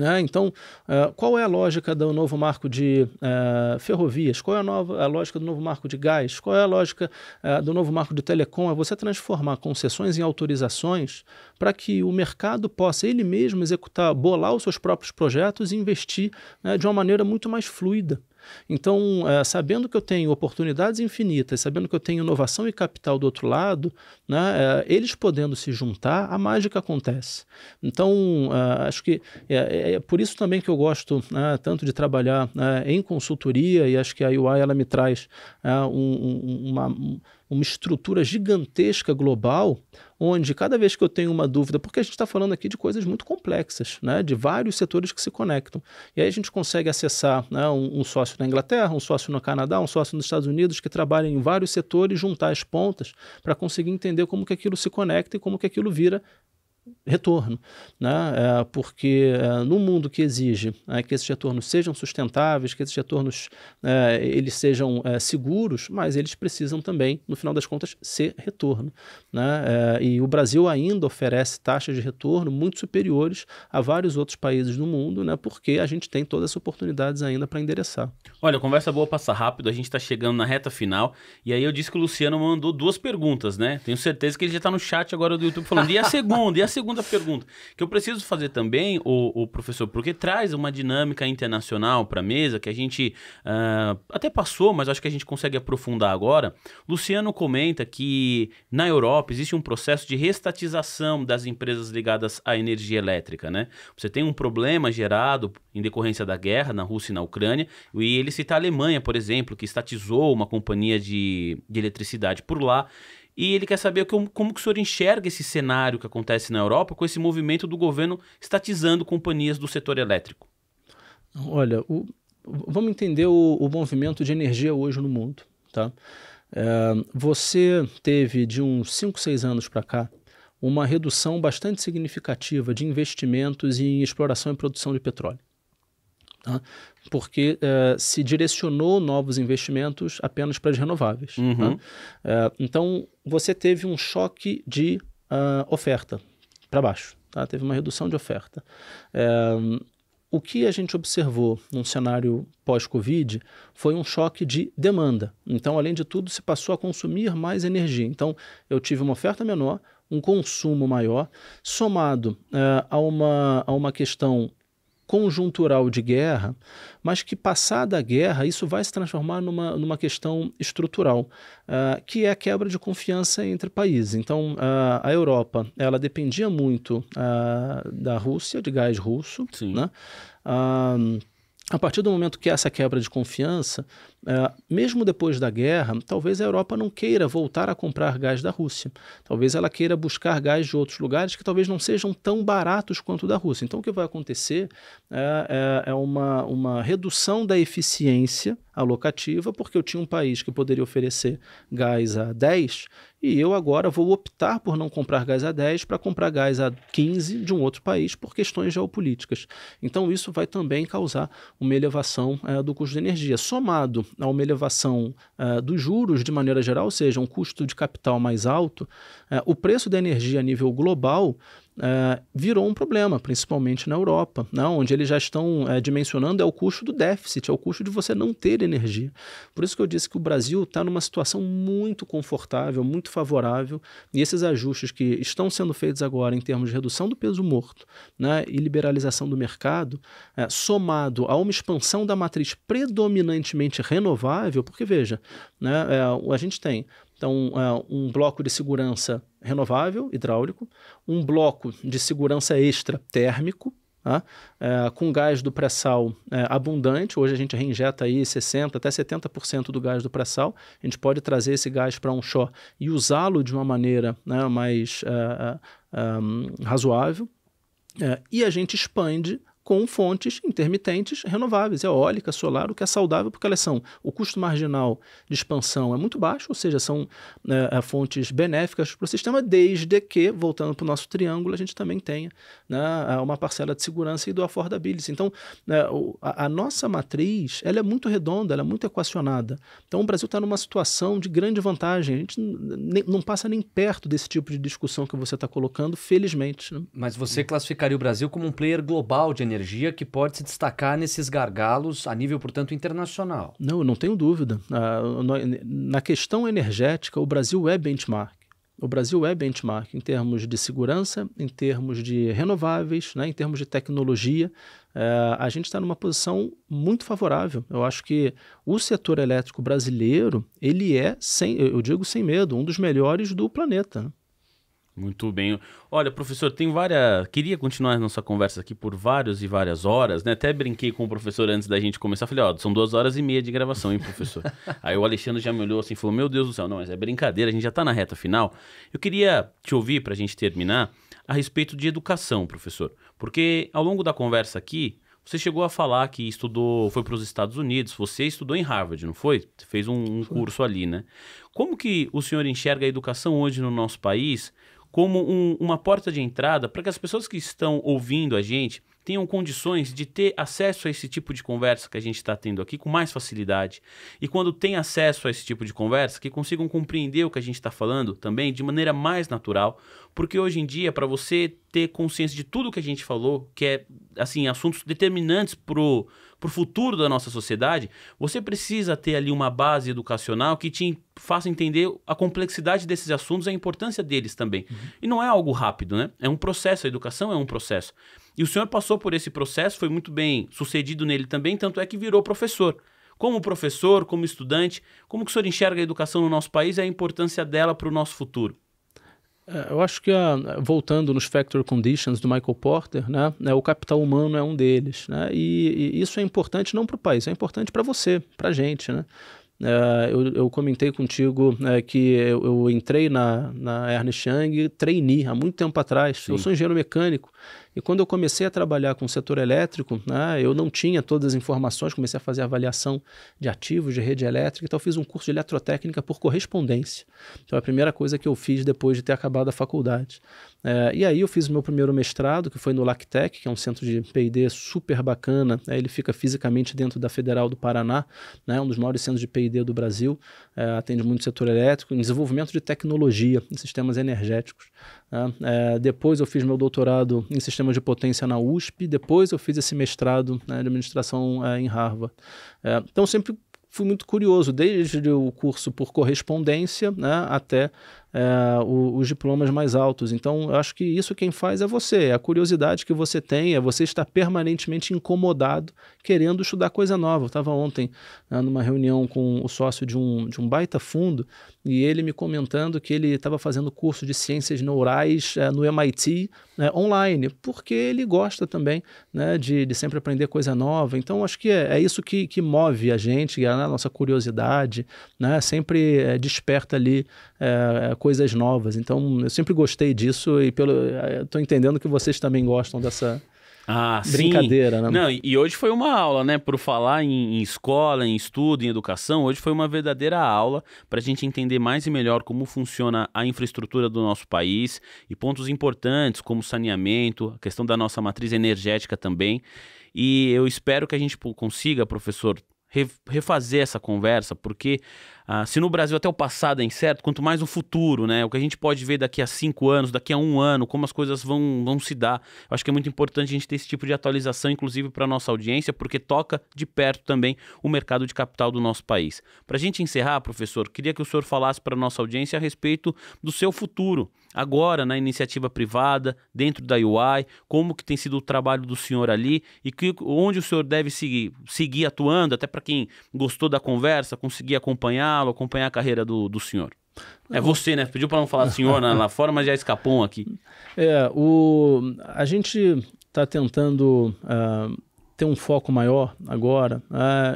Né? então, uh, qual é a lógica do novo marco de uh, ferrovias? Qual é a, nova, a lógica do novo marco de gás? Qual é a lógica uh, do novo marco de telecom? É você transformar concessões em autorizações para que o mercado possa ele mesmo executar, bolar os seus próprios projetos e investir né, de uma maneira muito mais fluida. Então, eh, sabendo que eu tenho oportunidades infinitas, sabendo que eu tenho inovação e capital do outro lado, né, eh, eles podendo se juntar, a mágica acontece. Então, eh, acho que é, por isso também que eu gosto né, tanto de trabalhar né, em consultoria e acho que a UI ela me traz um, um, uma, uma estrutura gigantesca global onde cada vez que eu tenho uma dúvida, porque a gente está falando aqui de coisas muito complexas, né, de vários setores que se conectam. E aí a gente consegue acessar né, um, um sócio na Inglaterra, um sócio no Canadá, um sócio nos Estados Unidos, que trabalha em vários setores, juntar as pontas para conseguir entender como que aquilo se conecta e como que aquilo vira retorno, né? É, porque é, no mundo que exige é, que esses retornos sejam sustentáveis, que esses retornos né, eles sejam é, seguros, mas eles precisam também, no final das contas, ser retorno, né? É, e o Brasil ainda oferece taxas de retorno muito superiores a vários outros países do mundo, né? Porque a gente tem todas as oportunidades ainda para endereçar. Olha, conversa boa passa rápido, a gente está chegando na reta final e aí eu disse que o Luciano mandou duas perguntas, né? Tenho certeza que ele já está no chat agora do YouTube falando e a segunda e a segunda pergunta que eu preciso fazer também, o, o professor, porque traz uma dinâmica internacional para a mesa que a gente uh, até passou, mas acho que a gente consegue aprofundar agora. Luciano comenta que na Europa existe um processo de restatização das empresas ligadas à energia elétrica, né? Você tem um problema gerado em decorrência da guerra na Rússia e na Ucrânia, e ele cita a Alemanha, por exemplo, que estatizou uma companhia de, de eletricidade por lá e ele quer saber como, como que o senhor enxerga esse cenário que acontece na Europa com esse movimento do governo estatizando companhias do setor elétrico. Olha, o, vamos entender o, o, movimento de energia hoje no mundo. Tá? É, você teve de uns 5, 6 anos para cá uma redução bastante significativa de investimentos em exploração e produção de petróleo. Tá? Porque uh, se direcionou novos investimentos apenas para as renováveis. Uhum. Uh, então, você teve um choque de uh, oferta para baixo. Tá? Teve uma redução de oferta. Eh, o que a gente observou num cenário pós-Covid foi um choque de demanda. Então, além de tudo, se passou a consumir mais energia. Então, eu tive uma oferta menor, um consumo maior, somado a, uma, a uma questão conjuntural de guerra, mas que passada a guerra isso vai se transformar numa, numa questão estrutural, uh, que é a quebra de confiança entre países. Então uh, a Europa ela dependia muito uh, da Rússia, de gás russo, Sim. né? Uh, a partir do momento que essa quebra de confiança, é, mesmo depois da guerra, talvez a Europa não queira voltar a comprar gás da Rússia. Talvez ela queira buscar gás de outros lugares que talvez não sejam tão baratos quanto o da Rússia. Então, o que vai acontecer é, é, é uma, uma redução da eficiência alocativa porque eu tinha um país que poderia oferecer gás a 10 e eu agora vou optar por não comprar gás a 10 para comprar gás a 15 de um outro país por questões geopolíticas. Então, isso vai também causar uma elevação é, do custo de energia, somado a uma elevação é, dos juros de maneira geral, ou seja, um custo de capital mais alto, é, o preço da energia a nível global uh, virou um problema, principalmente na Europa, né? onde eles já estão uh, dimensionando é o custo do déficit, é o custo de você não ter energia. Por isso que eu disse que o Brasil está numa situação muito confortável, muito favorável, e esses ajustes que estão sendo feitos agora em termos de redução do peso morto né? e liberalização do mercado, uh, somado a uma expansão da matriz predominantemente renovável, porque veja, né? a gente tem então, uh, um bloco de segurança renovável, hidráulico, um bloco de segurança extra térmico, uh, com gás do pré-sal uh, abundante. Hoje a gente reinjeta aí 60% até 70% do gás do pré-sal. A gente pode trazer esse gás para um shore e usá-lo de uma maneira né, mais ah, ah, um, razoável. É, e a gente expande com fontes intermitentes renováveis, eólica, solar, o que é saudável, porque elas são o custo marginal de expansão é muito baixo, ou seja, são né, eh, fontes benéficas para o sistema, desde que, voltando para o nosso triângulo, a gente também tenha né, eh, uma parcela de segurança e do affordability. Então, né, a, a, nossa matriz ela é muito redonda, ela é muito equacionada. Então, o Brasil está numa situação de grande vantagem. A gente não passa nem perto desse tipo de discussão que você está colocando, felizmente. Né? Mas você classificaria o Brasil como um player global de energia energia que pode se destacar nesses gargalos a nível, portanto, internacional. Não, não tenho dúvida. Ah, na questão energética, o Brasil é benchmark. O Brasil é benchmark em termos de segurança, em termos de renováveis, né, em termos de tecnologia. É, a gente está numa posição muito favorável. Eu acho que o setor elétrico brasileiro ele é, sem, eu digo sem medo, um dos melhores do planeta. Né? Muito bem. Olha, professor, tem várias. Queria continuar a nossa conversa aqui por várias e várias horas, né? Até brinquei com o professor antes da gente começar. Falei, ó, são duas horas e meia de gravação, hein, professor? Aí o Alexandre já me olhou assim e falou: Meu Deus do céu, não, mas é brincadeira, a gente já tá na reta final. Eu queria te ouvir para a gente terminar a respeito de educação, professor. Porque ao longo da conversa aqui, você chegou a falar que estudou, foi para os Estados Unidos, você estudou em Harvard, não foi? fez um, um curso ali, né? Como que o senhor enxerga a educação hoje no nosso país? como um, uma porta de entrada para que as pessoas que estão ouvindo a gente tenham condições de ter acesso a esse tipo de conversa que a gente está tendo aqui com mais facilidade. E quando tem acesso a esse tipo de conversa, que consigam compreender o que a gente está falando também de maneira mais natural, porque hoje em dia, para você ter consciência de tudo que a gente falou, que é assim, assuntos determinantes pro o futuro da nossa sociedade, você precisa ter ali uma base educacional que te faça entender a complexidade desses assuntos, a importância deles também. Uhum. E não é algo rápido, né? É um processo, a educação é um processo. E o senhor passou por esse processo, foi muito bem sucedido nele também, tanto é que virou professor. Como professor, como estudante, como que o senhor enxerga a educação no nosso país e a importância dela para o nosso futuro? É, eu acho que, voltando nos Factor Conditions do Michael Porter, né, né, o capital humano é um deles. Né, e, e isso é importante não para o país, é importante para você, para a gente. Né? É, eu, eu, comentei contigo é, que eu, eu, entrei na, na Ernest Young trainee há muito tempo atrás. Sim. Eu sou engenheiro mecânico e quando eu comecei a trabalhar com o setor elétrico, né, eu não tinha todas as informações, comecei a fazer avaliação de ativos, de rede elétrica, então fiz um curso de eletrotécnica por correspondência. Então, a primeira coisa que eu fiz depois de ter acabado a faculdade. É, e aí eu fiz meu primeiro mestrado, que foi no LACTEC, que é um centro de P&D super bacana. É, ele fica fisicamente dentro da Federal do Paraná, né, um dos maiores centros de P&D do Brasil. É, atende muito o setor elétrico, em desenvolvimento de tecnologia em sistemas energéticos. Né. É, depois eu fiz meu doutorado em sistemas de potência na USP. Depois eu fiz esse mestrado né, de administração é, em Harvard. É, então sempre fui muito curioso, desde o curso por correspondência né, até é, o, os diplomas mais altos. Então, eu acho que isso quem faz é você, é a curiosidade que você tem, é você estar permanentemente incomodado, querendo estudar coisa nova. Eu estava ontem né, numa reunião com o sócio de um, de um baita fundo e ele me comentando que ele estava fazendo curso de ciências neurais é, no MIT né, online, porque ele gosta também né, de, de sempre aprender coisa nova. Então, acho que é, é isso que, que move a gente, a, nossa curiosidade, né, sempre é, desperta ali é, é, coisas novas. Então, eu sempre gostei disso e pelo, é, estou entendendo que vocês também gostam dessa ah, brincadeira. Sim. Né? Não, e hoje foi uma aula, né? Por falar em, em escola, em estudo, em educação, hoje foi uma verdadeira aula para a gente entender mais e melhor como funciona a infraestrutura do nosso país e pontos importantes como saneamento, a questão da nossa matriz energética também. E eu espero que a gente consiga, professor, refazer essa conversa, porque ah, se no Brasil até o passado é incerto, quanto mais o futuro, né? O que a gente pode ver daqui a cinco anos, daqui a um ano, como as coisas vão, vão se dar. Eu acho que é muito importante a gente ter esse tipo de atualização, inclusive para nossa audiência, porque toca de perto também o mercado de capital do nosso país. Para a gente encerrar, professor, queria que o senhor falasse para nossa audiência a respeito do seu futuro agora na iniciativa privada, dentro da UI, como que tem sido o trabalho do senhor ali e que, onde o senhor deve seguir, seguir atuando, até para quem gostou da conversa, conseguir acompanhar acompanhá-lo, acompanhar a carreira do, do senhor? É você, né? Pediu para não falar senhor né, lá fora, mas já escapou um aqui. É, o, a gente está tentando uh, ter um foco maior agora.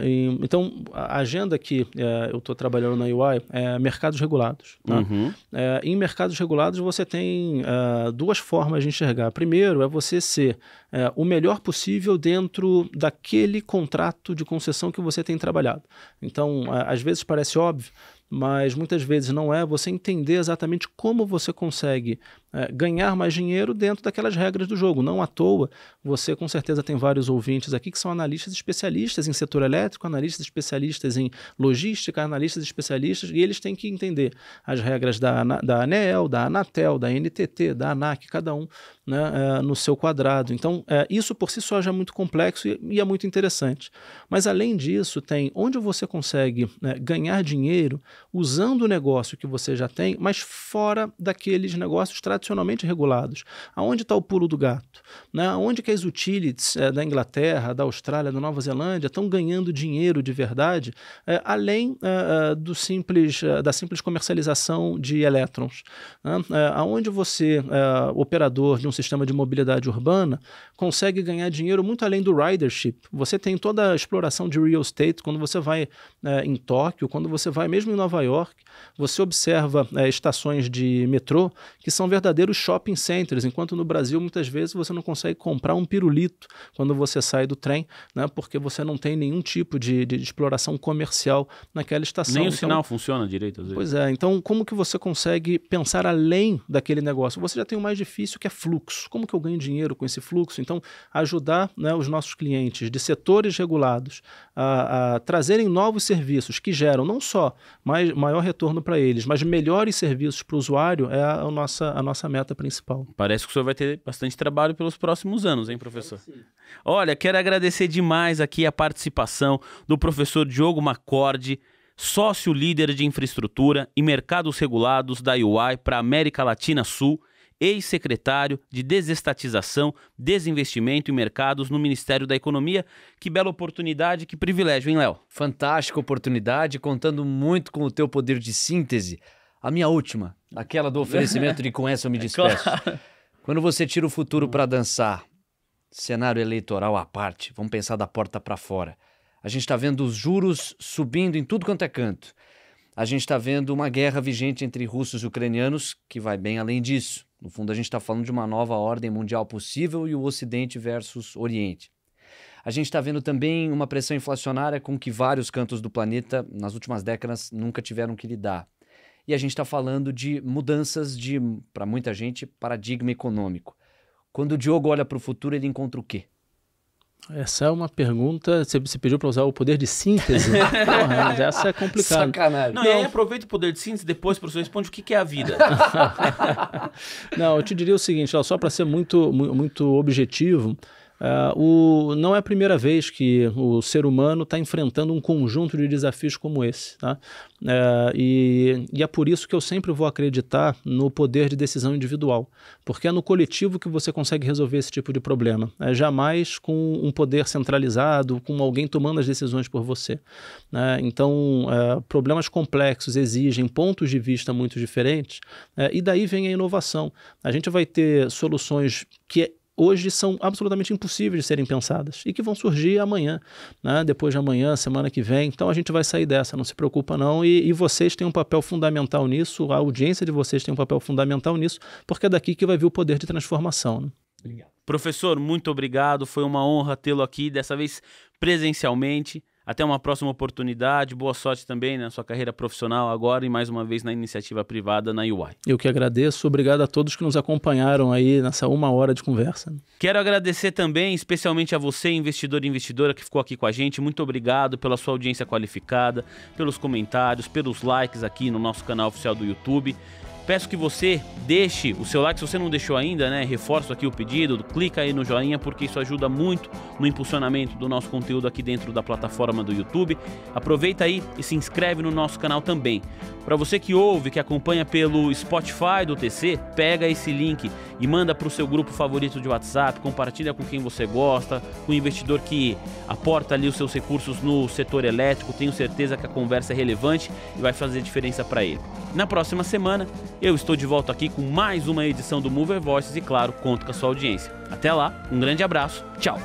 É, e, então, a agenda que é, eu estou trabalhando na UI é mercados regulados. Né? Uhum. É, em mercados regulados, você tem é, duas formas de enxergar. Primeiro, é você ser é, o melhor possível dentro daquele contrato de concessão que você tem trabalhado. Então, é, às vezes parece óbvio, mas muitas vezes não é você entender exatamente como você consegue é, ganhar mais dinheiro dentro daquelas regras do jogo. Não à toa, você com certeza tem vários ouvintes aqui que são analistas especialistas em setor elétrico, analistas especialistas em logística, analistas especialistas, e eles têm que entender as regras da, da ANEEL, da Anatel, da NTT, da ANAC, cada um né, é, no seu quadrado. Então, é, isso por si só já é muito complexo e, e, é muito interessante. Mas, além disso, tem onde você consegue né, ganhar dinheiro usando o negócio que você já tem, mas fora daqueles negócios tradicionais tradicionalmente regulados. Aonde está o pulo do gato? Né? Onde que as utilities é, da Inglaterra, da Austrália, da Nova Zelândia estão ganhando dinheiro de verdade, é, além é, do simples, da simples comercialização de elétrons? Né? aonde você, operador de um sistema de mobilidade urbana, consegue ganhar dinheiro muito além do ridership. Você tem toda a exploração de real estate quando você vai em Tóquio, quando você vai mesmo em Nova York, você observa é, estações de metrô que são verdadeiros shopping centers, enquanto no Brasil muitas vezes você não consegue comprar um pirulito quando você sai do trem, né, porque você não tem nenhum tipo de, de exploração comercial naquela estação. Nem o então, sinal funciona direito às vezes. Pois é, então como que você consegue pensar além daquele negócio? Você já tem o mais difícil que é fluxo. Como que eu ganho dinheiro com esse fluxo? Então ajudar né, os nossos clientes de setores regulados a, a trazerem novos serviços que geram não só mais, maior retorno retorno para eles. Mas melhores serviços para o usuário é a nossa, a nossa meta principal. Parece que o senhor vai ter bastante trabalho pelos próximos anos, hein, professor? Olha, quero agradecer demais aqui a participação do professor Diogo Macorde, sócio líder de infraestrutura e mercados regulados da UI para América Latina Sul ex-secretário de Desestatização, Desinvestimento e Mercados no Ministério da Economia. Que bela oportunidade, que privilégio, hein, Léo? Fantástica oportunidade, contando muito com o teu poder de síntese. A minha última, aquela do oferecimento de com essa eu me é despeço. É claro. Quando você tira o futuro para dançar, cenário eleitoral à parte, vamos pensar da porta para fora. A gente está vendo os juros subindo em tudo quanto é canto. A gente está vendo uma guerra vigente entre russos e ucranianos que vai bem além disso. No fundo, a gente está falando de uma nova ordem mundial possível e o Ocidente versus Oriente. A gente está vendo também uma pressão inflacionária com que vários cantos do planeta, nas últimas décadas, nunca tiveram que lidar. E a gente está falando de mudanças de, para muita gente, paradigma econômico. Quando o Diogo olha para o futuro, ele encontra o quê? Essa é uma pergunta. Você, pediu para usar o poder de síntese? Porra, essa é complicada. Sacanagem. Não, não, E aí aproveita o poder de síntese, depois, professor, responde o que, que é a vida. não, eu te diria o seguinte, só para ser muito, muito objetivo, Uh, o, não é a primeira vez que o ser humano está enfrentando um conjunto de desafios como esse. Tá? Uh, e, e, é por isso que eu sempre vou acreditar no poder de decisão individual, porque é no coletivo que você consegue resolver esse tipo de problema, é jamais com um poder centralizado, com alguém tomando as decisões por você. Né? Então, uh, problemas complexos exigem pontos de vista muito diferentes, é, e daí vem a inovação. A gente vai ter soluções que hoje são absolutamente impossíveis de serem pensadas e que vão surgir amanhã, né? depois de amanhã, semana que vem. Então a gente vai sair dessa, não se preocupa não. E, e, vocês têm um papel fundamental nisso, a audiência de vocês tem um papel fundamental nisso, porque é daqui que vai vir o poder de transformação. Né? Obrigado. Professor, muito obrigado. Foi uma honra tê-lo aqui, dessa vez presencialmente. Até uma próxima oportunidade. Boa sorte também na sua carreira profissional agora e mais uma vez na iniciativa privada na UI. Eu que agradeço. Obrigado a todos que nos acompanharam aí nessa uma hora de conversa. Quero agradecer também, especialmente a você, investidor e investidora que ficou aqui com a gente. Muito obrigado pela sua audiência qualificada, pelos comentários, pelos likes aqui no nosso canal oficial do YouTube. Peço que você deixe o seu like se você não deixou ainda, né? Reforço aqui o pedido, clica aí no joinha porque isso ajuda muito no impulsionamento do nosso conteúdo aqui dentro da plataforma do YouTube. Aproveita aí e se inscreve no nosso canal também. Para você que ouve, que acompanha pelo Spotify do TC, pega esse link e manda para o seu grupo favorito de WhatsApp, compartilha com quem você gosta, com o investidor que aporta ali os seus recursos no setor elétrico. Tenho certeza que a conversa é relevante e vai fazer diferença para ele. Na próxima semana eu estou de volta aqui com mais uma edição do Mover Voices e, claro, conto com a sua audiência. Até lá, um grande abraço, tchau!